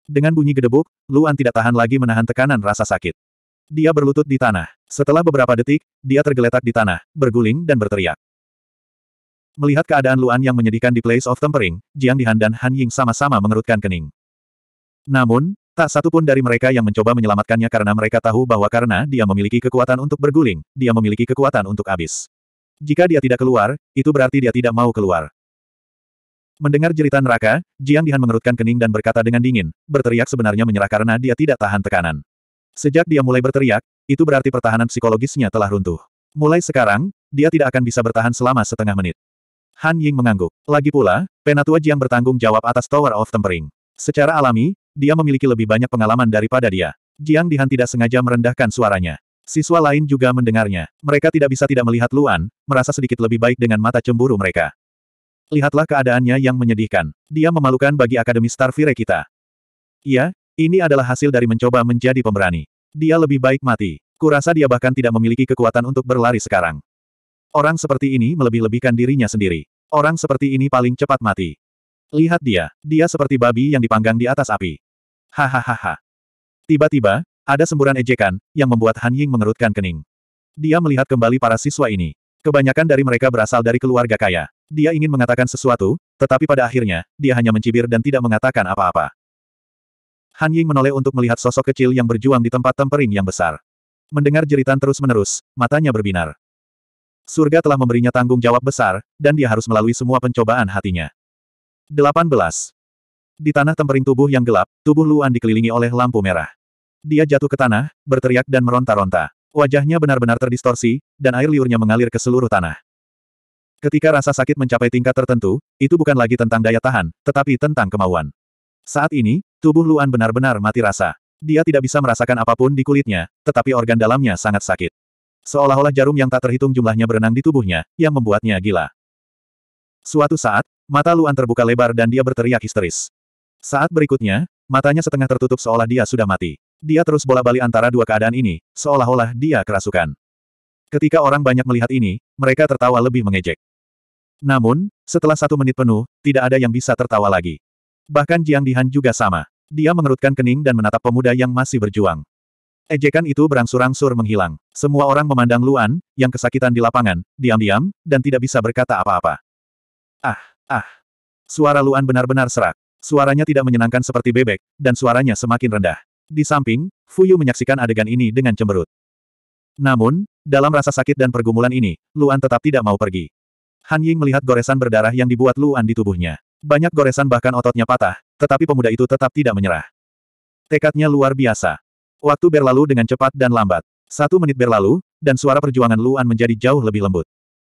Dengan bunyi gedebuk, Luan tidak tahan lagi menahan tekanan rasa sakit. Dia berlutut di tanah. Setelah beberapa detik, dia tergeletak di tanah, berguling dan berteriak. Melihat keadaan Luan yang menyedihkan di Place of Tempering, Jiang Dihan dan Han Ying sama-sama mengerutkan kening. Namun, tak satu pun dari mereka yang mencoba menyelamatkannya karena mereka tahu bahwa karena dia memiliki kekuatan untuk berguling, dia memiliki kekuatan untuk abis. Jika dia tidak keluar, itu berarti dia tidak mau keluar. Mendengar jeritan neraka, Jiang Dihan mengerutkan kening dan berkata dengan dingin, berteriak sebenarnya menyerah karena dia tidak tahan tekanan. Sejak dia mulai berteriak, itu berarti pertahanan psikologisnya telah runtuh. Mulai sekarang, dia tidak akan bisa bertahan selama setengah menit. Han Ying mengangguk. Lagi pula, Penatua Jiang bertanggung jawab atas Tower of Tempering. Secara alami, dia memiliki lebih banyak pengalaman daripada dia. Jiang Dihan tidak sengaja merendahkan suaranya. Siswa lain juga mendengarnya. Mereka tidak bisa tidak melihat Luan, merasa sedikit lebih baik dengan mata cemburu mereka. Lihatlah keadaannya yang menyedihkan. Dia memalukan bagi Akademi Starfire kita. Iya, ini adalah hasil dari mencoba menjadi pemberani. Dia lebih baik mati. Kurasa dia bahkan tidak memiliki kekuatan untuk berlari sekarang. Orang seperti ini melebih-lebihkan dirinya sendiri. Orang seperti ini paling cepat mati. Lihat dia, dia seperti babi yang dipanggang di atas api. Hahaha. Tiba-tiba, ada semburan ejekan, yang membuat Han Ying mengerutkan kening. Dia melihat kembali para siswa ini. Kebanyakan dari mereka berasal dari keluarga kaya. Dia ingin mengatakan sesuatu, tetapi pada akhirnya, dia hanya mencibir dan tidak mengatakan apa-apa. Han Ying menoleh untuk melihat sosok kecil yang berjuang di tempat tempering yang besar. Mendengar jeritan terus-menerus, matanya berbinar. Surga telah memberinya tanggung jawab besar, dan dia harus melalui semua pencobaan hatinya. 18. Di tanah tempering tubuh yang gelap, tubuh Luan dikelilingi oleh lampu merah. Dia jatuh ke tanah, berteriak dan meronta-ronta. Wajahnya benar-benar terdistorsi, dan air liurnya mengalir ke seluruh tanah. Ketika rasa sakit mencapai tingkat tertentu, itu bukan lagi tentang daya tahan, tetapi tentang kemauan. Saat ini, Tubuh Luan benar-benar mati rasa. Dia tidak bisa merasakan apapun di kulitnya, tetapi organ dalamnya sangat sakit. Seolah-olah jarum yang tak terhitung jumlahnya berenang di tubuhnya, yang membuatnya gila. Suatu saat, mata Luan terbuka lebar dan dia berteriak histeris. Saat berikutnya, matanya setengah tertutup seolah dia sudah mati. Dia terus bola-bali antara dua keadaan ini, seolah-olah dia kerasukan. Ketika orang banyak melihat ini, mereka tertawa lebih mengejek. Namun, setelah satu menit penuh, tidak ada yang bisa tertawa lagi. Bahkan Jiang Dihan juga sama. Dia mengerutkan kening dan menatap pemuda yang masih berjuang. Ejekan itu berangsur-angsur menghilang. Semua orang memandang Luan, yang kesakitan di lapangan, diam-diam, dan tidak bisa berkata apa-apa. Ah, ah. Suara Luan benar-benar serak. Suaranya tidak menyenangkan seperti bebek, dan suaranya semakin rendah. Di samping, Fuyu menyaksikan adegan ini dengan cemberut. Namun, dalam rasa sakit dan pergumulan ini, Luan tetap tidak mau pergi. Han Ying melihat goresan berdarah yang dibuat Luan di tubuhnya. Banyak goresan bahkan ototnya patah, tetapi pemuda itu tetap tidak menyerah. Tekadnya luar biasa. Waktu berlalu dengan cepat dan lambat. Satu menit berlalu, dan suara perjuangan Luan menjadi jauh lebih lembut.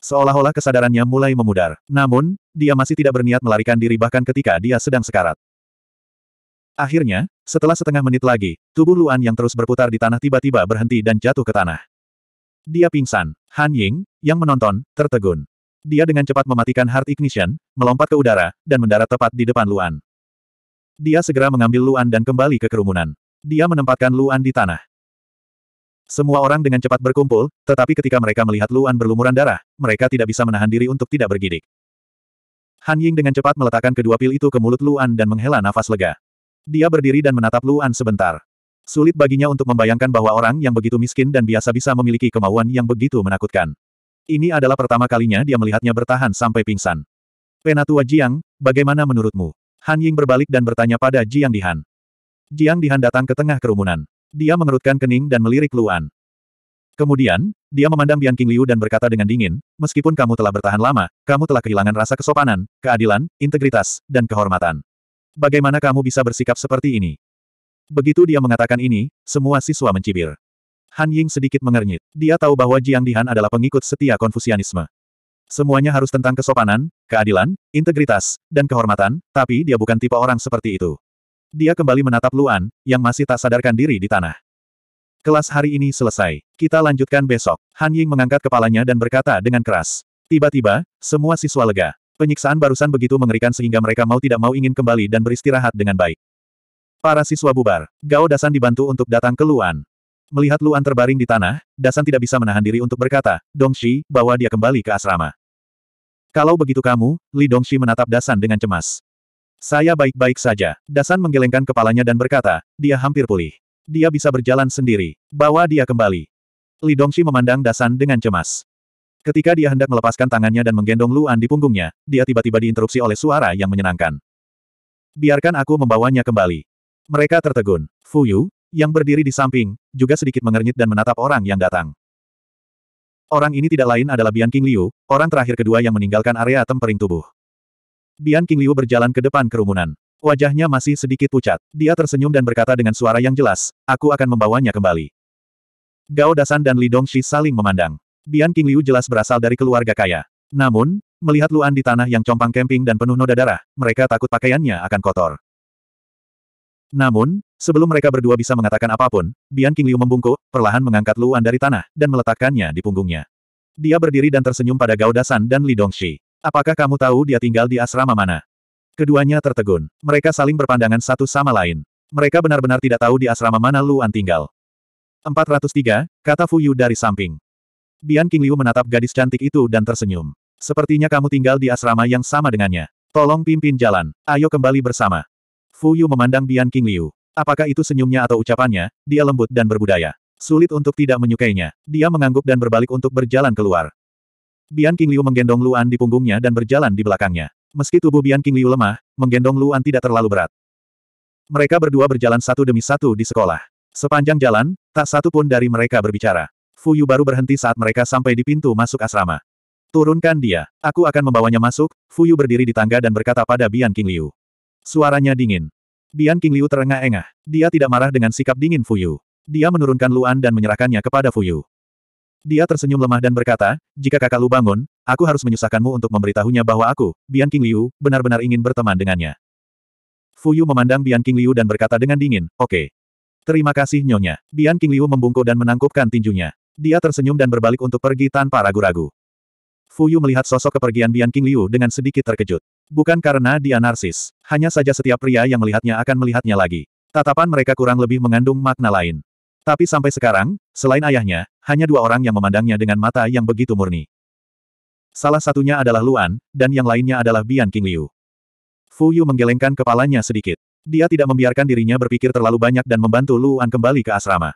Seolah-olah kesadarannya mulai memudar. Namun, dia masih tidak berniat melarikan diri bahkan ketika dia sedang sekarat. Akhirnya, setelah setengah menit lagi, tubuh Luan yang terus berputar di tanah tiba-tiba berhenti dan jatuh ke tanah. Dia pingsan. Han Ying, yang menonton, tertegun. Dia dengan cepat mematikan heart ignition, melompat ke udara, dan mendarat tepat di depan Luan. Dia segera mengambil Luan dan kembali ke kerumunan. Dia menempatkan Luan di tanah. Semua orang dengan cepat berkumpul, tetapi ketika mereka melihat Luan berlumuran darah, mereka tidak bisa menahan diri untuk tidak bergidik. Han Ying dengan cepat meletakkan kedua pil itu ke mulut Luan dan menghela nafas lega. Dia berdiri dan menatap Luan sebentar. Sulit baginya untuk membayangkan bahwa orang yang begitu miskin dan biasa bisa memiliki kemauan yang begitu menakutkan. Ini adalah pertama kalinya dia melihatnya bertahan sampai pingsan. Penatua Jiang, bagaimana menurutmu? Han Ying berbalik dan bertanya pada Jiang Dihan. Jiang Dihan datang ke tengah kerumunan. Dia mengerutkan kening dan melirik Luan. Kemudian, dia memandang Bian King Liu dan berkata dengan dingin, meskipun kamu telah bertahan lama, kamu telah kehilangan rasa kesopanan, keadilan, integritas, dan kehormatan. Bagaimana kamu bisa bersikap seperti ini? Begitu dia mengatakan ini, semua siswa mencibir. Han Ying sedikit mengernyit. Dia tahu bahwa Jiang Dihan adalah pengikut setia Konfusianisme. Semuanya harus tentang kesopanan, keadilan, integritas, dan kehormatan, tapi dia bukan tipe orang seperti itu. Dia kembali menatap Luan, yang masih tak sadarkan diri di tanah. Kelas hari ini selesai. Kita lanjutkan besok. Han Ying mengangkat kepalanya dan berkata dengan keras. Tiba-tiba, semua siswa lega. Penyiksaan barusan begitu mengerikan sehingga mereka mau tidak mau ingin kembali dan beristirahat dengan baik. Para siswa bubar. Gao Dasan dibantu untuk datang ke Luan. Melihat Luan terbaring di tanah, Dasan tidak bisa menahan diri untuk berkata, Dongshi, bawa dia kembali ke asrama. Kalau begitu kamu, Li Dongshi menatap Dasan dengan cemas. Saya baik-baik saja. Dasan menggelengkan kepalanya dan berkata, dia hampir pulih. Dia bisa berjalan sendiri. Bawa dia kembali. Li Dongshi memandang Dasan dengan cemas. Ketika dia hendak melepaskan tangannya dan menggendong Luan di punggungnya, dia tiba-tiba diinterupsi oleh suara yang menyenangkan. Biarkan aku membawanya kembali. Mereka tertegun. Fuyu, yang berdiri di samping, juga sedikit mengernyit dan menatap orang yang datang. Orang ini tidak lain adalah Bian King Liu, orang terakhir kedua yang meninggalkan area tempering tubuh. Bian King Liu berjalan ke depan kerumunan. Wajahnya masih sedikit pucat. Dia tersenyum dan berkata dengan suara yang jelas, aku akan membawanya kembali. Gao Dasan dan Li Dongxi saling memandang. Bian King Liu jelas berasal dari keluarga kaya. Namun, melihat Luan di tanah yang compang kemping dan penuh noda darah, mereka takut pakaiannya akan kotor. Namun, Sebelum mereka berdua bisa mengatakan apapun, Bian King Liu membungkuk, perlahan mengangkat Luan dari tanah, dan meletakkannya di punggungnya. Dia berdiri dan tersenyum pada Gao Dasan dan Li Dongxi. Apakah kamu tahu dia tinggal di asrama mana? Keduanya tertegun. Mereka saling berpandangan satu sama lain. Mereka benar-benar tidak tahu di asrama mana Luan tinggal. 403, kata Fu Yu dari samping. Bian King Liu menatap gadis cantik itu dan tersenyum. Sepertinya kamu tinggal di asrama yang sama dengannya. Tolong pimpin jalan. Ayo kembali bersama. Fu Yu memandang Bian King Liu. Apakah itu senyumnya atau ucapannya, dia lembut dan berbudaya. Sulit untuk tidak menyukainya. Dia mengangguk dan berbalik untuk berjalan keluar. Bian King Liu menggendong Luan di punggungnya dan berjalan di belakangnya. Meski tubuh Bian King Liu lemah, menggendong Luan tidak terlalu berat. Mereka berdua berjalan satu demi satu di sekolah. Sepanjang jalan, tak satu pun dari mereka berbicara. Fu Yu baru berhenti saat mereka sampai di pintu masuk asrama. Turunkan dia. Aku akan membawanya masuk, Fu Yu berdiri di tangga dan berkata pada Bian King Liu. Suaranya dingin. Bian King Liu terengah-engah. Dia tidak marah dengan sikap dingin Fuyu. Dia menurunkan Luan dan menyerahkannya kepada Fuyu. Dia tersenyum lemah dan berkata, jika kakak Lu bangun, aku harus menyusahkanmu untuk memberitahunya bahwa aku, Bian King Liu, benar-benar ingin berteman dengannya. Fuyu memandang Bian King Liu dan berkata dengan dingin, oke. Okay. Terima kasih nyonya. Bian King Liu membungkuk dan menangkupkan tinjunya. Dia tersenyum dan berbalik untuk pergi tanpa ragu-ragu. Fuyu melihat sosok kepergian Bian King Liu dengan sedikit terkejut. Bukan karena dia narsis, hanya saja setiap pria yang melihatnya akan melihatnya lagi. Tatapan mereka kurang lebih mengandung makna lain. Tapi sampai sekarang, selain ayahnya, hanya dua orang yang memandangnya dengan mata yang begitu murni. Salah satunya adalah Luan, dan yang lainnya adalah Bian Liu. Fu Yu menggelengkan kepalanya sedikit. Dia tidak membiarkan dirinya berpikir terlalu banyak dan membantu Luan kembali ke asrama.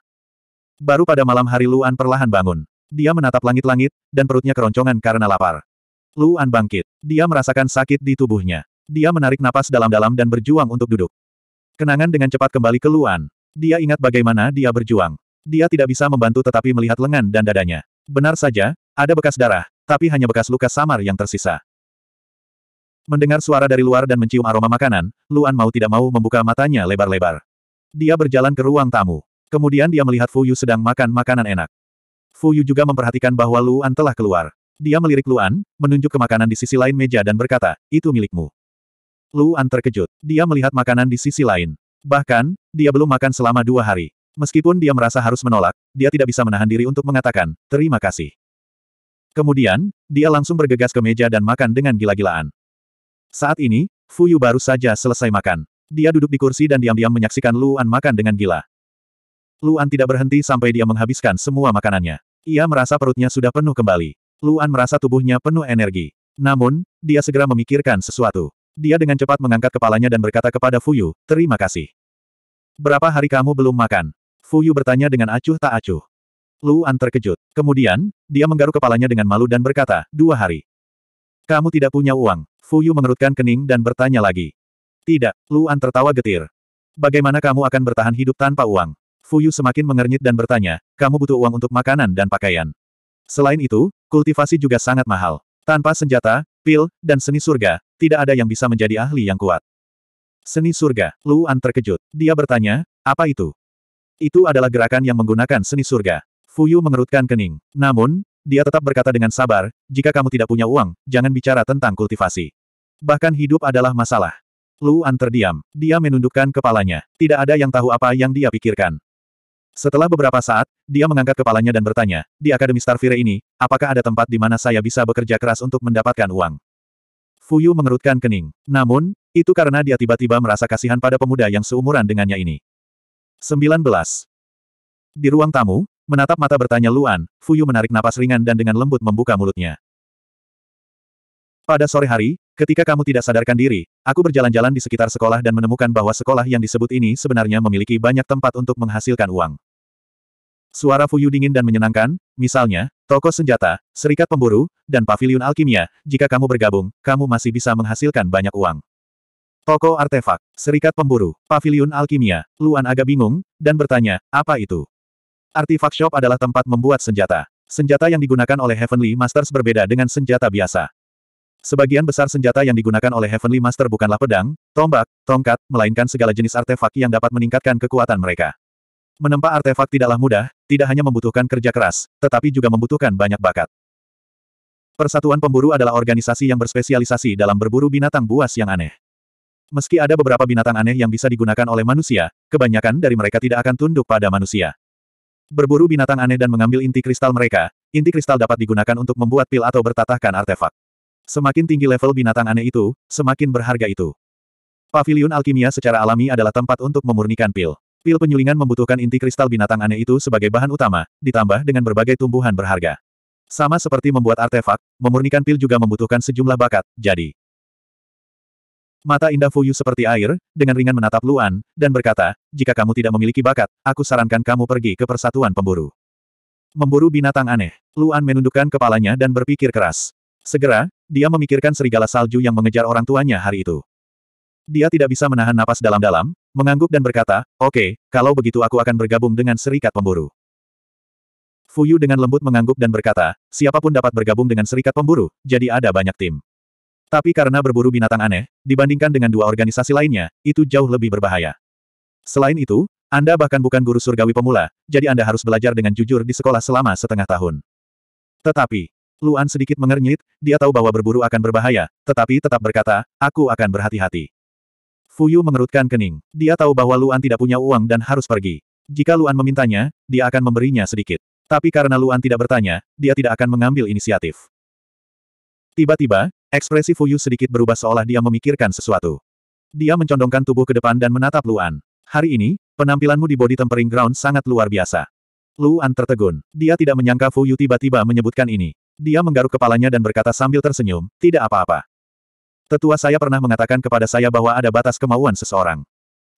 Baru pada malam hari Luan perlahan bangun. Dia menatap langit-langit, dan perutnya keroncongan karena lapar. Luan bangkit. Dia merasakan sakit di tubuhnya. Dia menarik napas dalam-dalam dan berjuang untuk duduk. Kenangan dengan cepat kembali ke Luan. Dia ingat bagaimana dia berjuang. Dia tidak bisa membantu tetapi melihat lengan dan dadanya. Benar saja, ada bekas darah, tapi hanya bekas luka samar yang tersisa. Mendengar suara dari luar dan mencium aroma makanan, Luan mau tidak mau membuka matanya lebar-lebar. Dia berjalan ke ruang tamu. Kemudian dia melihat Fuyu sedang makan makanan enak. Fuyu juga memperhatikan bahwa Luan telah keluar. Dia melirik Luan, menunjuk ke makanan di sisi lain meja dan berkata, itu milikmu. Luan terkejut. Dia melihat makanan di sisi lain. Bahkan, dia belum makan selama dua hari. Meskipun dia merasa harus menolak, dia tidak bisa menahan diri untuk mengatakan, terima kasih. Kemudian, dia langsung bergegas ke meja dan makan dengan gila-gilaan. Saat ini, Fuyu baru saja selesai makan. Dia duduk di kursi dan diam-diam menyaksikan Luan makan dengan gila. Luan tidak berhenti sampai dia menghabiskan semua makanannya. Ia merasa perutnya sudah penuh kembali. Luan merasa tubuhnya penuh energi. Namun, dia segera memikirkan sesuatu. Dia dengan cepat mengangkat kepalanya dan berkata kepada Fuyu, terima kasih. Berapa hari kamu belum makan? Fuyu bertanya dengan acuh tak acuh. Luan terkejut. Kemudian, dia menggaruk kepalanya dengan malu dan berkata, dua hari. Kamu tidak punya uang. Fuyu mengerutkan kening dan bertanya lagi. Tidak, Luan tertawa getir. Bagaimana kamu akan bertahan hidup tanpa uang? Fuyu semakin mengernyit dan bertanya, kamu butuh uang untuk makanan dan pakaian. Selain itu, kultivasi juga sangat mahal. Tanpa senjata, pil, dan seni surga, tidak ada yang bisa menjadi ahli yang kuat. Seni surga, Luan terkejut. Dia bertanya, apa itu? Itu adalah gerakan yang menggunakan seni surga. Fuyu mengerutkan kening. Namun, dia tetap berkata dengan sabar, jika kamu tidak punya uang, jangan bicara tentang kultivasi. Bahkan hidup adalah masalah. Luan terdiam. Dia menundukkan kepalanya. Tidak ada yang tahu apa yang dia pikirkan. Setelah beberapa saat, dia mengangkat kepalanya dan bertanya, di Akademi Starfire ini, apakah ada tempat di mana saya bisa bekerja keras untuk mendapatkan uang? Fuyu mengerutkan kening. Namun, itu karena dia tiba-tiba merasa kasihan pada pemuda yang seumuran dengannya ini. 19. Di ruang tamu, menatap mata bertanya Luan, Fuyu menarik napas ringan dan dengan lembut membuka mulutnya. Pada sore hari, Ketika kamu tidak sadarkan diri, aku berjalan-jalan di sekitar sekolah dan menemukan bahwa sekolah yang disebut ini sebenarnya memiliki banyak tempat untuk menghasilkan uang. Suara Fuyu dingin dan menyenangkan, misalnya, toko senjata, serikat pemburu, dan pavilion alkimia, jika kamu bergabung, kamu masih bisa menghasilkan banyak uang. Toko artefak, serikat pemburu, pavilion alkimia, Luan agak bingung, dan bertanya, apa itu? Artifak shop adalah tempat membuat senjata. Senjata yang digunakan oleh Heavenly Masters berbeda dengan senjata biasa. Sebagian besar senjata yang digunakan oleh Heavenly Master bukanlah pedang, tombak, tongkat, melainkan segala jenis artefak yang dapat meningkatkan kekuatan mereka. Menempa artefak tidaklah mudah, tidak hanya membutuhkan kerja keras, tetapi juga membutuhkan banyak bakat. Persatuan Pemburu adalah organisasi yang berspesialisasi dalam berburu binatang buas yang aneh. Meski ada beberapa binatang aneh yang bisa digunakan oleh manusia, kebanyakan dari mereka tidak akan tunduk pada manusia. Berburu binatang aneh dan mengambil inti kristal mereka, inti kristal dapat digunakan untuk membuat pil atau bertatahkan artefak. Semakin tinggi level binatang aneh itu, semakin berharga itu. Pavilion alkimia secara alami adalah tempat untuk memurnikan pil. Pil penyulingan membutuhkan inti kristal binatang aneh itu sebagai bahan utama, ditambah dengan berbagai tumbuhan berharga. Sama seperti membuat artefak, memurnikan pil juga membutuhkan sejumlah bakat, jadi. Mata indah Fuyu seperti air, dengan ringan menatap Luan, dan berkata, jika kamu tidak memiliki bakat, aku sarankan kamu pergi ke persatuan pemburu. Memburu binatang aneh, Luan menundukkan kepalanya dan berpikir keras. Segera, dia memikirkan serigala salju yang mengejar orang tuanya hari itu. Dia tidak bisa menahan napas dalam-dalam, mengangguk dan berkata, oke, okay, kalau begitu aku akan bergabung dengan serikat pemburu. Fuyu dengan lembut mengangguk dan berkata, siapapun dapat bergabung dengan serikat pemburu, jadi ada banyak tim. Tapi karena berburu binatang aneh, dibandingkan dengan dua organisasi lainnya, itu jauh lebih berbahaya. Selain itu, Anda bahkan bukan guru surgawi pemula, jadi Anda harus belajar dengan jujur di sekolah selama setengah tahun. Tetapi, Luan sedikit mengernyit, dia tahu bahwa berburu akan berbahaya, tetapi tetap berkata, aku akan berhati-hati. Fuyu mengerutkan kening. Dia tahu bahwa Luan tidak punya uang dan harus pergi. Jika Luan memintanya, dia akan memberinya sedikit. Tapi karena Luan tidak bertanya, dia tidak akan mengambil inisiatif. Tiba-tiba, ekspresi Fuyu sedikit berubah seolah dia memikirkan sesuatu. Dia mencondongkan tubuh ke depan dan menatap Luan. Hari ini, penampilanmu di body tempering ground sangat luar biasa. Luan tertegun. Dia tidak menyangka Fuyu tiba-tiba menyebutkan ini. Dia menggaruk kepalanya dan berkata sambil tersenyum, tidak apa-apa. Tetua saya pernah mengatakan kepada saya bahwa ada batas kemauan seseorang.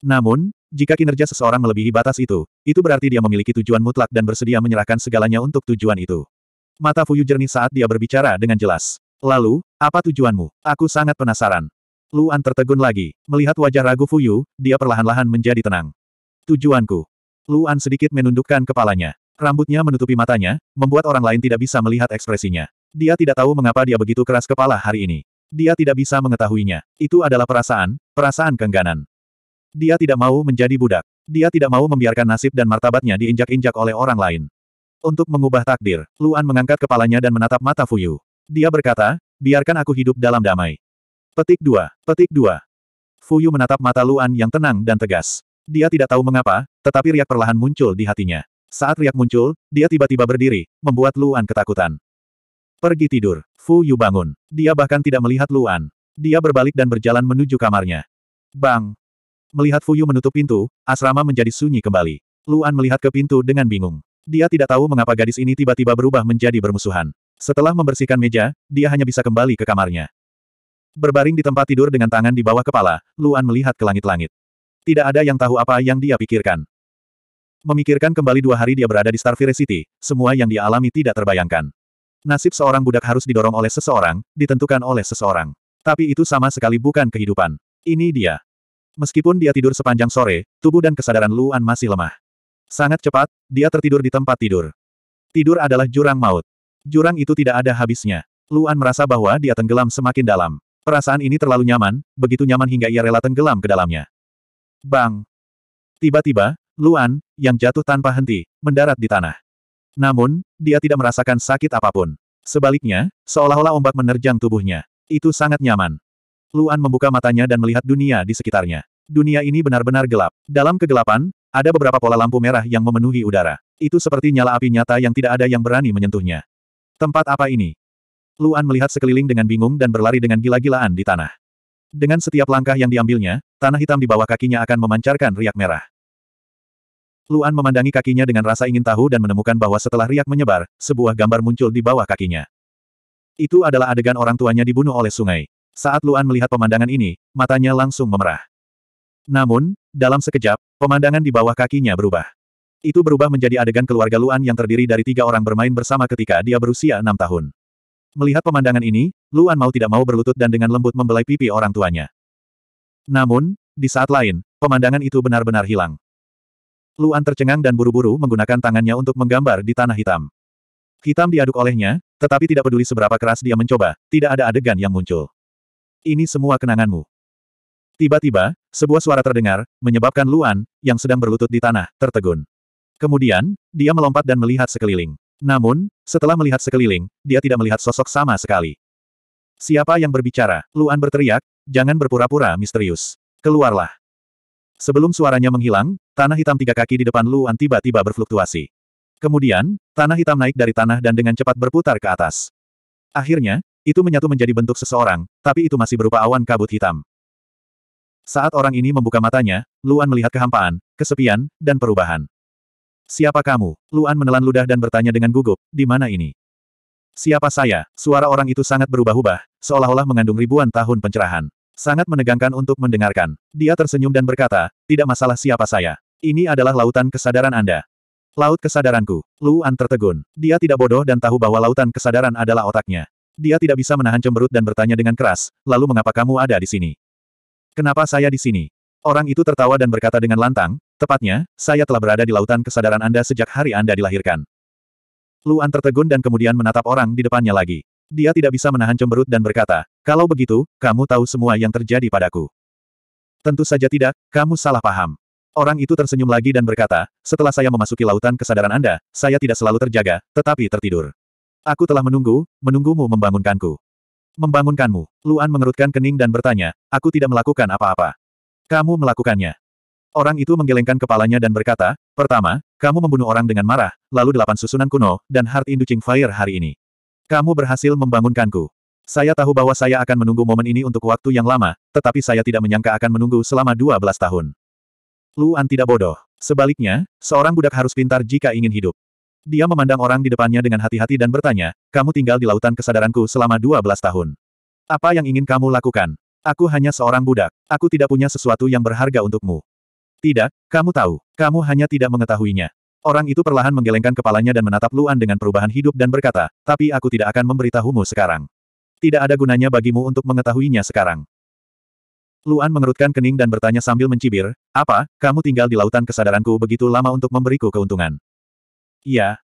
Namun, jika kinerja seseorang melebihi batas itu, itu berarti dia memiliki tujuan mutlak dan bersedia menyerahkan segalanya untuk tujuan itu. Mata Fuyu jernih saat dia berbicara dengan jelas. Lalu, apa tujuanmu? Aku sangat penasaran. Luan tertegun lagi. Melihat wajah ragu Fuyu, dia perlahan-lahan menjadi tenang. Tujuanku. Luan sedikit menundukkan kepalanya. Rambutnya menutupi matanya, membuat orang lain tidak bisa melihat ekspresinya. Dia tidak tahu mengapa dia begitu keras kepala hari ini. Dia tidak bisa mengetahuinya. Itu adalah perasaan, perasaan kengganan. Dia tidak mau menjadi budak. Dia tidak mau membiarkan nasib dan martabatnya diinjak-injak oleh orang lain. Untuk mengubah takdir, Luan mengangkat kepalanya dan menatap mata Fuyu. Dia berkata, biarkan aku hidup dalam damai. Petik 2, petik 2. Fuyu menatap mata Luan yang tenang dan tegas. Dia tidak tahu mengapa, tetapi riak perlahan muncul di hatinya. Saat riak muncul, dia tiba-tiba berdiri, membuat Luan ketakutan. Pergi tidur. Fu Yu bangun. Dia bahkan tidak melihat Luan. Dia berbalik dan berjalan menuju kamarnya. Bang! Melihat Fu Yu menutup pintu, asrama menjadi sunyi kembali. Luan melihat ke pintu dengan bingung. Dia tidak tahu mengapa gadis ini tiba-tiba berubah menjadi bermusuhan. Setelah membersihkan meja, dia hanya bisa kembali ke kamarnya. Berbaring di tempat tidur dengan tangan di bawah kepala, Luan melihat ke langit-langit. Tidak ada yang tahu apa yang dia pikirkan. Memikirkan kembali dua hari dia berada di Starfire City, semua yang dia alami tidak terbayangkan. Nasib seorang budak harus didorong oleh seseorang, ditentukan oleh seseorang. Tapi itu sama sekali bukan kehidupan. Ini dia. Meskipun dia tidur sepanjang sore, tubuh dan kesadaran Luan masih lemah. Sangat cepat, dia tertidur di tempat tidur. Tidur adalah jurang maut. Jurang itu tidak ada habisnya. Luan merasa bahwa dia tenggelam semakin dalam. Perasaan ini terlalu nyaman, begitu nyaman hingga ia rela tenggelam ke dalamnya. Bang! Tiba-tiba, Luan, yang jatuh tanpa henti, mendarat di tanah. Namun, dia tidak merasakan sakit apapun. Sebaliknya, seolah-olah ombak menerjang tubuhnya. Itu sangat nyaman. Luan membuka matanya dan melihat dunia di sekitarnya. Dunia ini benar-benar gelap. Dalam kegelapan, ada beberapa pola lampu merah yang memenuhi udara. Itu seperti nyala api nyata yang tidak ada yang berani menyentuhnya. Tempat apa ini? Luan melihat sekeliling dengan bingung dan berlari dengan gila-gilaan di tanah. Dengan setiap langkah yang diambilnya, tanah hitam di bawah kakinya akan memancarkan riak merah. Luan memandangi kakinya dengan rasa ingin tahu dan menemukan bahwa setelah riak menyebar, sebuah gambar muncul di bawah kakinya. Itu adalah adegan orang tuanya dibunuh oleh sungai. Saat Luan melihat pemandangan ini, matanya langsung memerah. Namun, dalam sekejap, pemandangan di bawah kakinya berubah. Itu berubah menjadi adegan keluarga Luan yang terdiri dari tiga orang bermain bersama ketika dia berusia enam tahun. Melihat pemandangan ini, Luan mau tidak mau berlutut dan dengan lembut membelai pipi orang tuanya. Namun, di saat lain, pemandangan itu benar-benar hilang. Luan tercengang dan buru-buru menggunakan tangannya untuk menggambar di tanah hitam. Hitam diaduk olehnya, tetapi tidak peduli seberapa keras dia mencoba, tidak ada adegan yang muncul. Ini semua kenanganmu. Tiba-tiba, sebuah suara terdengar, menyebabkan Luan, yang sedang berlutut di tanah, tertegun. Kemudian, dia melompat dan melihat sekeliling. Namun, setelah melihat sekeliling, dia tidak melihat sosok sama sekali. Siapa yang berbicara? Luan berteriak, jangan berpura-pura misterius. Keluarlah. Sebelum suaranya menghilang, tanah hitam tiga kaki di depan Luan tiba-tiba berfluktuasi. Kemudian, tanah hitam naik dari tanah dan dengan cepat berputar ke atas. Akhirnya, itu menyatu menjadi bentuk seseorang, tapi itu masih berupa awan kabut hitam. Saat orang ini membuka matanya, Luan melihat kehampaan, kesepian, dan perubahan. Siapa kamu? Luan menelan ludah dan bertanya dengan gugup, di mana ini? Siapa saya? Suara orang itu sangat berubah-ubah, seolah-olah mengandung ribuan tahun pencerahan. Sangat menegangkan untuk mendengarkan. Dia tersenyum dan berkata, tidak masalah siapa saya. Ini adalah lautan kesadaran Anda. Laut kesadaranku. Luan tertegun. Dia tidak bodoh dan tahu bahwa lautan kesadaran adalah otaknya. Dia tidak bisa menahan cemberut dan bertanya dengan keras, lalu mengapa kamu ada di sini? Kenapa saya di sini? Orang itu tertawa dan berkata dengan lantang, tepatnya, saya telah berada di lautan kesadaran Anda sejak hari Anda dilahirkan. Luan tertegun dan kemudian menatap orang di depannya lagi. Dia tidak bisa menahan cemberut dan berkata, kalau begitu, kamu tahu semua yang terjadi padaku. Tentu saja tidak, kamu salah paham. Orang itu tersenyum lagi dan berkata, setelah saya memasuki lautan kesadaran Anda, saya tidak selalu terjaga, tetapi tertidur. Aku telah menunggu, menunggumu membangunkanku. Membangunkanmu, Luan mengerutkan kening dan bertanya, aku tidak melakukan apa-apa. Kamu melakukannya. Orang itu menggelengkan kepalanya dan berkata, pertama, kamu membunuh orang dengan marah, lalu delapan susunan kuno, dan Heart Inducing Fire hari ini. Kamu berhasil membangunkanku. Saya tahu bahwa saya akan menunggu momen ini untuk waktu yang lama, tetapi saya tidak menyangka akan menunggu selama 12 tahun. Luan tidak bodoh. Sebaliknya, seorang budak harus pintar jika ingin hidup. Dia memandang orang di depannya dengan hati-hati dan bertanya, kamu tinggal di lautan kesadaranku selama 12 tahun. Apa yang ingin kamu lakukan? Aku hanya seorang budak. Aku tidak punya sesuatu yang berharga untukmu. Tidak, kamu tahu. Kamu hanya tidak mengetahuinya. Orang itu perlahan menggelengkan kepalanya dan menatap Luan dengan perubahan hidup dan berkata, tapi aku tidak akan memberitahumu sekarang. Tidak ada gunanya bagimu untuk mengetahuinya sekarang. Luan mengerutkan kening dan bertanya sambil mencibir, apa, kamu tinggal di lautan kesadaranku begitu lama untuk memberiku keuntungan? Iya.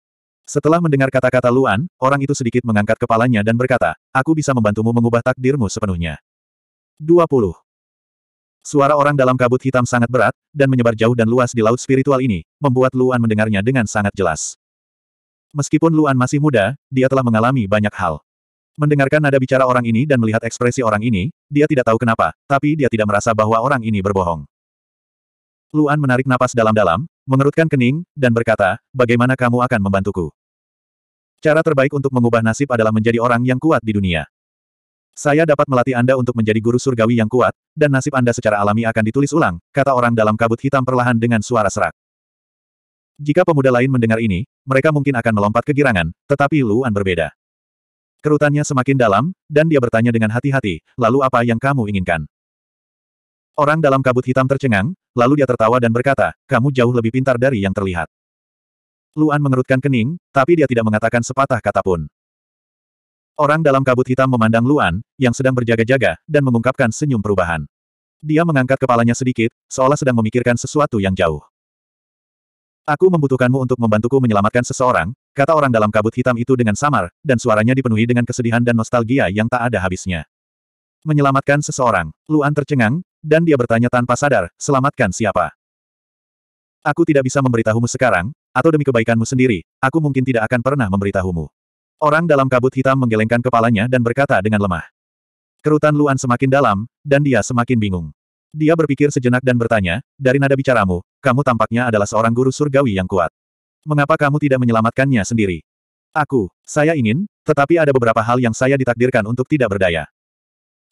Setelah mendengar kata-kata Luan, orang itu sedikit mengangkat kepalanya dan berkata, aku bisa membantumu mengubah takdirmu sepenuhnya. 20. Suara orang dalam kabut hitam sangat berat, dan menyebar jauh dan luas di laut spiritual ini, membuat Luan mendengarnya dengan sangat jelas. Meskipun Luan masih muda, dia telah mengalami banyak hal. Mendengarkan nada bicara orang ini dan melihat ekspresi orang ini, dia tidak tahu kenapa, tapi dia tidak merasa bahwa orang ini berbohong. Luan menarik napas dalam-dalam, mengerutkan kening, dan berkata, bagaimana kamu akan membantuku? Cara terbaik untuk mengubah nasib adalah menjadi orang yang kuat di dunia. Saya dapat melatih Anda untuk menjadi guru surgawi yang kuat, dan nasib Anda secara alami akan ditulis ulang, kata orang dalam kabut hitam perlahan dengan suara serak. Jika pemuda lain mendengar ini, mereka mungkin akan melompat kegirangan, tetapi Luan berbeda. Kerutannya semakin dalam, dan dia bertanya dengan hati-hati, lalu apa yang kamu inginkan? Orang dalam kabut hitam tercengang, lalu dia tertawa dan berkata, kamu jauh lebih pintar dari yang terlihat. Luan mengerutkan kening, tapi dia tidak mengatakan sepatah kata pun. Orang dalam kabut hitam memandang Luan, yang sedang berjaga-jaga, dan mengungkapkan senyum perubahan. Dia mengangkat kepalanya sedikit, seolah sedang memikirkan sesuatu yang jauh. Aku membutuhkanmu untuk membantuku menyelamatkan seseorang, kata orang dalam kabut hitam itu dengan samar, dan suaranya dipenuhi dengan kesedihan dan nostalgia yang tak ada habisnya. Menyelamatkan seseorang, Luan tercengang, dan dia bertanya tanpa sadar, selamatkan siapa? Aku tidak bisa memberitahumu sekarang, atau demi kebaikanmu sendiri, aku mungkin tidak akan pernah memberitahumu. Orang dalam kabut hitam menggelengkan kepalanya dan berkata dengan lemah. Kerutan Luan semakin dalam, dan dia semakin bingung. Dia berpikir sejenak dan bertanya, dari nada bicaramu, kamu tampaknya adalah seorang guru surgawi yang kuat. Mengapa kamu tidak menyelamatkannya sendiri? Aku, saya ingin, tetapi ada beberapa hal yang saya ditakdirkan untuk tidak berdaya.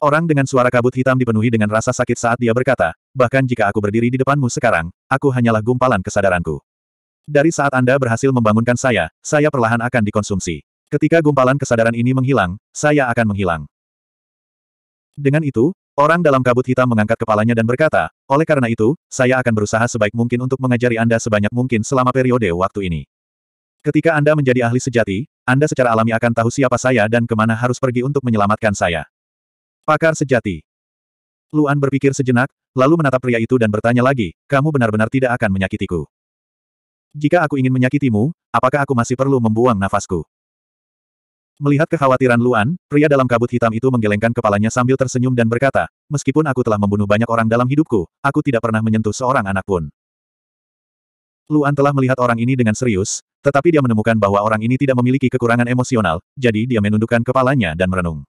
Orang dengan suara kabut hitam dipenuhi dengan rasa sakit saat dia berkata, bahkan jika aku berdiri di depanmu sekarang, aku hanyalah gumpalan kesadaranku. Dari saat Anda berhasil membangunkan saya, saya perlahan akan dikonsumsi. Ketika gumpalan kesadaran ini menghilang, saya akan menghilang. Dengan itu, orang dalam kabut hitam mengangkat kepalanya dan berkata, oleh karena itu, saya akan berusaha sebaik mungkin untuk mengajari Anda sebanyak mungkin selama periode waktu ini. Ketika Anda menjadi ahli sejati, Anda secara alami akan tahu siapa saya dan kemana harus pergi untuk menyelamatkan saya. Pakar sejati. Luan berpikir sejenak, lalu menatap pria itu dan bertanya lagi, kamu benar-benar tidak akan menyakitiku. Jika aku ingin menyakitimu, apakah aku masih perlu membuang nafasku? Melihat kekhawatiran Luan, pria dalam kabut hitam itu menggelengkan kepalanya sambil tersenyum dan berkata, meskipun aku telah membunuh banyak orang dalam hidupku, aku tidak pernah menyentuh seorang anak pun. Luan telah melihat orang ini dengan serius, tetapi dia menemukan bahwa orang ini tidak memiliki kekurangan emosional, jadi dia menundukkan kepalanya dan merenung.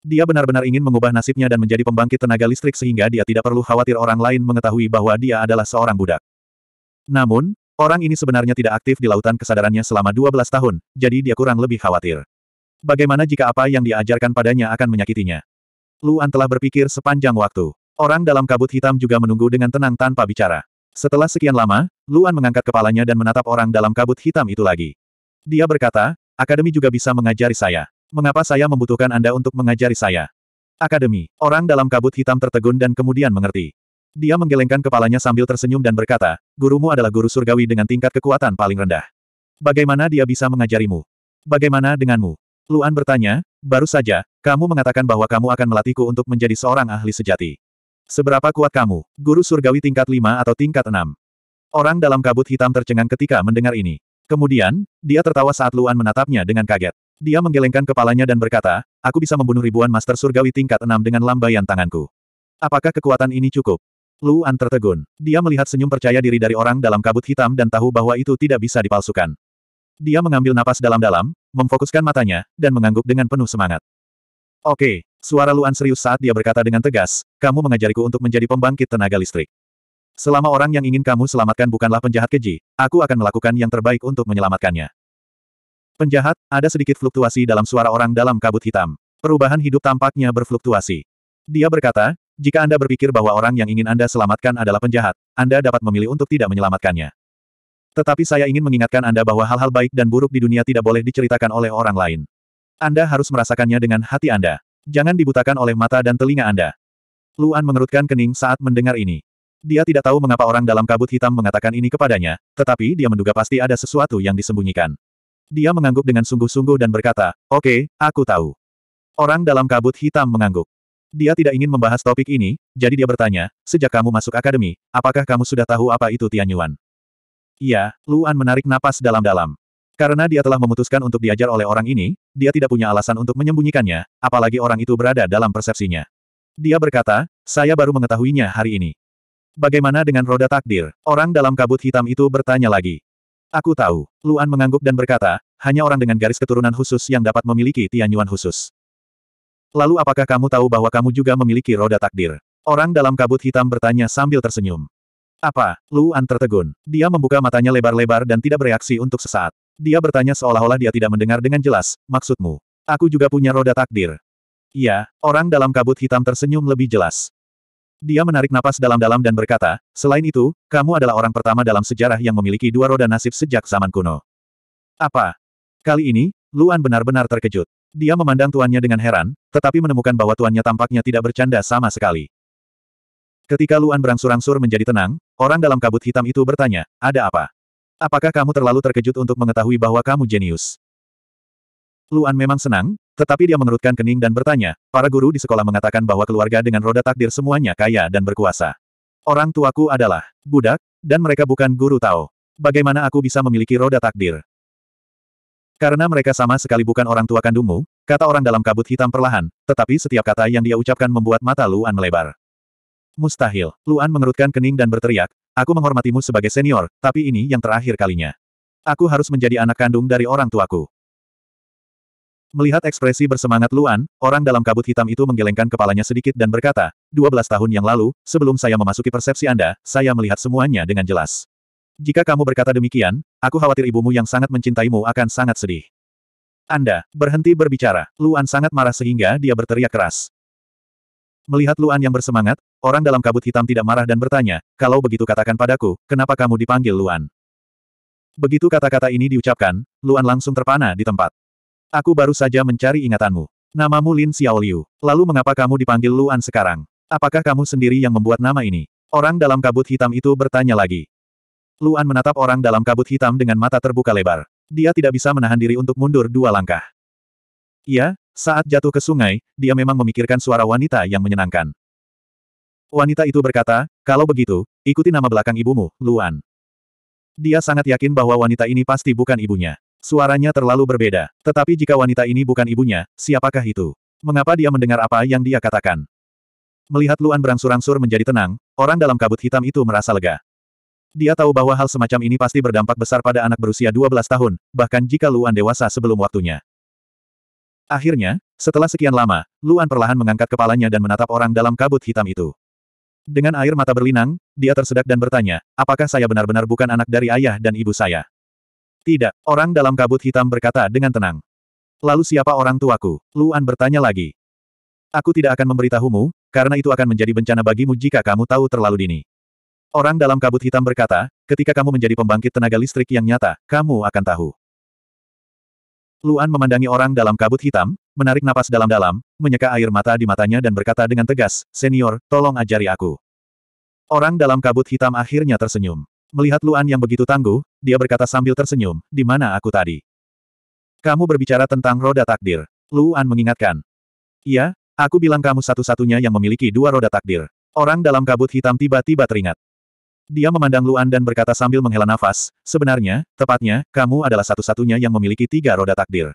Dia benar-benar ingin mengubah nasibnya dan menjadi pembangkit tenaga listrik sehingga dia tidak perlu khawatir orang lain mengetahui bahwa dia adalah seorang budak. Namun, Orang ini sebenarnya tidak aktif di lautan kesadarannya selama 12 tahun, jadi dia kurang lebih khawatir. Bagaimana jika apa yang diajarkan padanya akan menyakitinya? Luan telah berpikir sepanjang waktu. Orang dalam kabut hitam juga menunggu dengan tenang tanpa bicara. Setelah sekian lama, Luan mengangkat kepalanya dan menatap orang dalam kabut hitam itu lagi. Dia berkata, Akademi juga bisa mengajari saya. Mengapa saya membutuhkan Anda untuk mengajari saya? Akademi, orang dalam kabut hitam tertegun dan kemudian mengerti. Dia menggelengkan kepalanya sambil tersenyum dan berkata, gurumu adalah guru surgawi dengan tingkat kekuatan paling rendah. Bagaimana dia bisa mengajarimu? Bagaimana denganmu? Luan bertanya, baru saja, kamu mengatakan bahwa kamu akan melatihku untuk menjadi seorang ahli sejati. Seberapa kuat kamu, guru surgawi tingkat 5 atau tingkat 6? Orang dalam kabut hitam tercengang ketika mendengar ini. Kemudian, dia tertawa saat Luan menatapnya dengan kaget. Dia menggelengkan kepalanya dan berkata, aku bisa membunuh ribuan master surgawi tingkat 6 dengan lambaian tanganku. Apakah kekuatan ini cukup? Luan tertegun. Dia melihat senyum percaya diri dari orang dalam kabut hitam dan tahu bahwa itu tidak bisa dipalsukan. Dia mengambil napas dalam-dalam, memfokuskan matanya, dan mengangguk dengan penuh semangat. Oke, suara Luan serius saat dia berkata dengan tegas, kamu mengajariku untuk menjadi pembangkit tenaga listrik. Selama orang yang ingin kamu selamatkan bukanlah penjahat keji, aku akan melakukan yang terbaik untuk menyelamatkannya. Penjahat, ada sedikit fluktuasi dalam suara orang dalam kabut hitam. Perubahan hidup tampaknya berfluktuasi. Dia berkata, jika Anda berpikir bahwa orang yang ingin Anda selamatkan adalah penjahat, Anda dapat memilih untuk tidak menyelamatkannya. Tetapi saya ingin mengingatkan Anda bahwa hal-hal baik dan buruk di dunia tidak boleh diceritakan oleh orang lain. Anda harus merasakannya dengan hati Anda. Jangan dibutakan oleh mata dan telinga Anda. Luan mengerutkan kening saat mendengar ini. Dia tidak tahu mengapa orang dalam kabut hitam mengatakan ini kepadanya, tetapi dia menduga pasti ada sesuatu yang disembunyikan. Dia mengangguk dengan sungguh-sungguh dan berkata, Oke, okay, aku tahu. Orang dalam kabut hitam mengangguk. Dia tidak ingin membahas topik ini, jadi dia bertanya, sejak kamu masuk akademi, apakah kamu sudah tahu apa itu Tianyuan? Yuan? Iya, Luan menarik napas dalam-dalam. Karena dia telah memutuskan untuk diajar oleh orang ini, dia tidak punya alasan untuk menyembunyikannya, apalagi orang itu berada dalam persepsinya. Dia berkata, saya baru mengetahuinya hari ini. Bagaimana dengan roda takdir? Orang dalam kabut hitam itu bertanya lagi. Aku tahu. Luan mengangguk dan berkata, hanya orang dengan garis keturunan khusus yang dapat memiliki Tianyuan khusus. Lalu apakah kamu tahu bahwa kamu juga memiliki roda takdir? Orang dalam kabut hitam bertanya sambil tersenyum. Apa? Luan tertegun. Dia membuka matanya lebar-lebar dan tidak bereaksi untuk sesaat. Dia bertanya seolah-olah dia tidak mendengar dengan jelas, maksudmu. Aku juga punya roda takdir. Iya, orang dalam kabut hitam tersenyum lebih jelas. Dia menarik napas dalam-dalam dan berkata, selain itu, kamu adalah orang pertama dalam sejarah yang memiliki dua roda nasib sejak zaman kuno. Apa? Kali ini, Luan benar-benar terkejut. Dia memandang tuannya dengan heran, tetapi menemukan bahwa tuannya tampaknya tidak bercanda sama sekali. Ketika Luan berangsur-angsur menjadi tenang, orang dalam kabut hitam itu bertanya, ada apa? Apakah kamu terlalu terkejut untuk mengetahui bahwa kamu jenius? Luan memang senang, tetapi dia mengerutkan kening dan bertanya, para guru di sekolah mengatakan bahwa keluarga dengan roda takdir semuanya kaya dan berkuasa. Orang tuaku adalah budak, dan mereka bukan guru tahu. Bagaimana aku bisa memiliki roda takdir? Karena mereka sama sekali bukan orang tua kandungmu, kata orang dalam kabut hitam perlahan, tetapi setiap kata yang dia ucapkan membuat mata Luan melebar. Mustahil, Luan mengerutkan kening dan berteriak, aku menghormatimu sebagai senior, tapi ini yang terakhir kalinya. Aku harus menjadi anak kandung dari orang tuaku. Melihat ekspresi bersemangat Luan, orang dalam kabut hitam itu menggelengkan kepalanya sedikit dan berkata, 12 tahun yang lalu, sebelum saya memasuki persepsi Anda, saya melihat semuanya dengan jelas. Jika kamu berkata demikian, aku khawatir ibumu yang sangat mencintaimu akan sangat sedih. Anda, berhenti berbicara. Luan sangat marah sehingga dia berteriak keras. Melihat Luan yang bersemangat, orang dalam kabut hitam tidak marah dan bertanya, kalau begitu katakan padaku, kenapa kamu dipanggil Luan? Begitu kata-kata ini diucapkan, Luan langsung terpana di tempat. Aku baru saja mencari ingatanmu. Namamu Lin Xiaoliu. Lalu mengapa kamu dipanggil Luan sekarang? Apakah kamu sendiri yang membuat nama ini? Orang dalam kabut hitam itu bertanya lagi. Luan menatap orang dalam kabut hitam dengan mata terbuka lebar. Dia tidak bisa menahan diri untuk mundur dua langkah. Iya, saat jatuh ke sungai, dia memang memikirkan suara wanita yang menyenangkan. Wanita itu berkata, kalau begitu, ikuti nama belakang ibumu, Luan. Dia sangat yakin bahwa wanita ini pasti bukan ibunya. Suaranya terlalu berbeda. Tetapi jika wanita ini bukan ibunya, siapakah itu? Mengapa dia mendengar apa yang dia katakan? Melihat Luan berangsur-angsur menjadi tenang, orang dalam kabut hitam itu merasa lega. Dia tahu bahwa hal semacam ini pasti berdampak besar pada anak berusia 12 tahun, bahkan jika Luan dewasa sebelum waktunya. Akhirnya, setelah sekian lama, Luan perlahan mengangkat kepalanya dan menatap orang dalam kabut hitam itu. Dengan air mata berlinang, dia tersedak dan bertanya, apakah saya benar-benar bukan anak dari ayah dan ibu saya? Tidak, orang dalam kabut hitam berkata dengan tenang. Lalu siapa orang tuaku? Luan bertanya lagi. Aku tidak akan memberitahumu, karena itu akan menjadi bencana bagimu jika kamu tahu terlalu dini. Orang dalam kabut hitam berkata, ketika kamu menjadi pembangkit tenaga listrik yang nyata, kamu akan tahu. Luan memandangi orang dalam kabut hitam, menarik napas dalam-dalam, menyeka air mata di matanya dan berkata dengan tegas, Senior, tolong ajari aku. Orang dalam kabut hitam akhirnya tersenyum. Melihat Luan yang begitu tangguh, dia berkata sambil tersenyum, di mana aku tadi? Kamu berbicara tentang roda takdir. Luan mengingatkan. Iya, aku bilang kamu satu-satunya yang memiliki dua roda takdir. Orang dalam kabut hitam tiba-tiba teringat. Dia memandang Luan dan berkata sambil menghela nafas, sebenarnya, tepatnya, kamu adalah satu-satunya yang memiliki tiga roda takdir.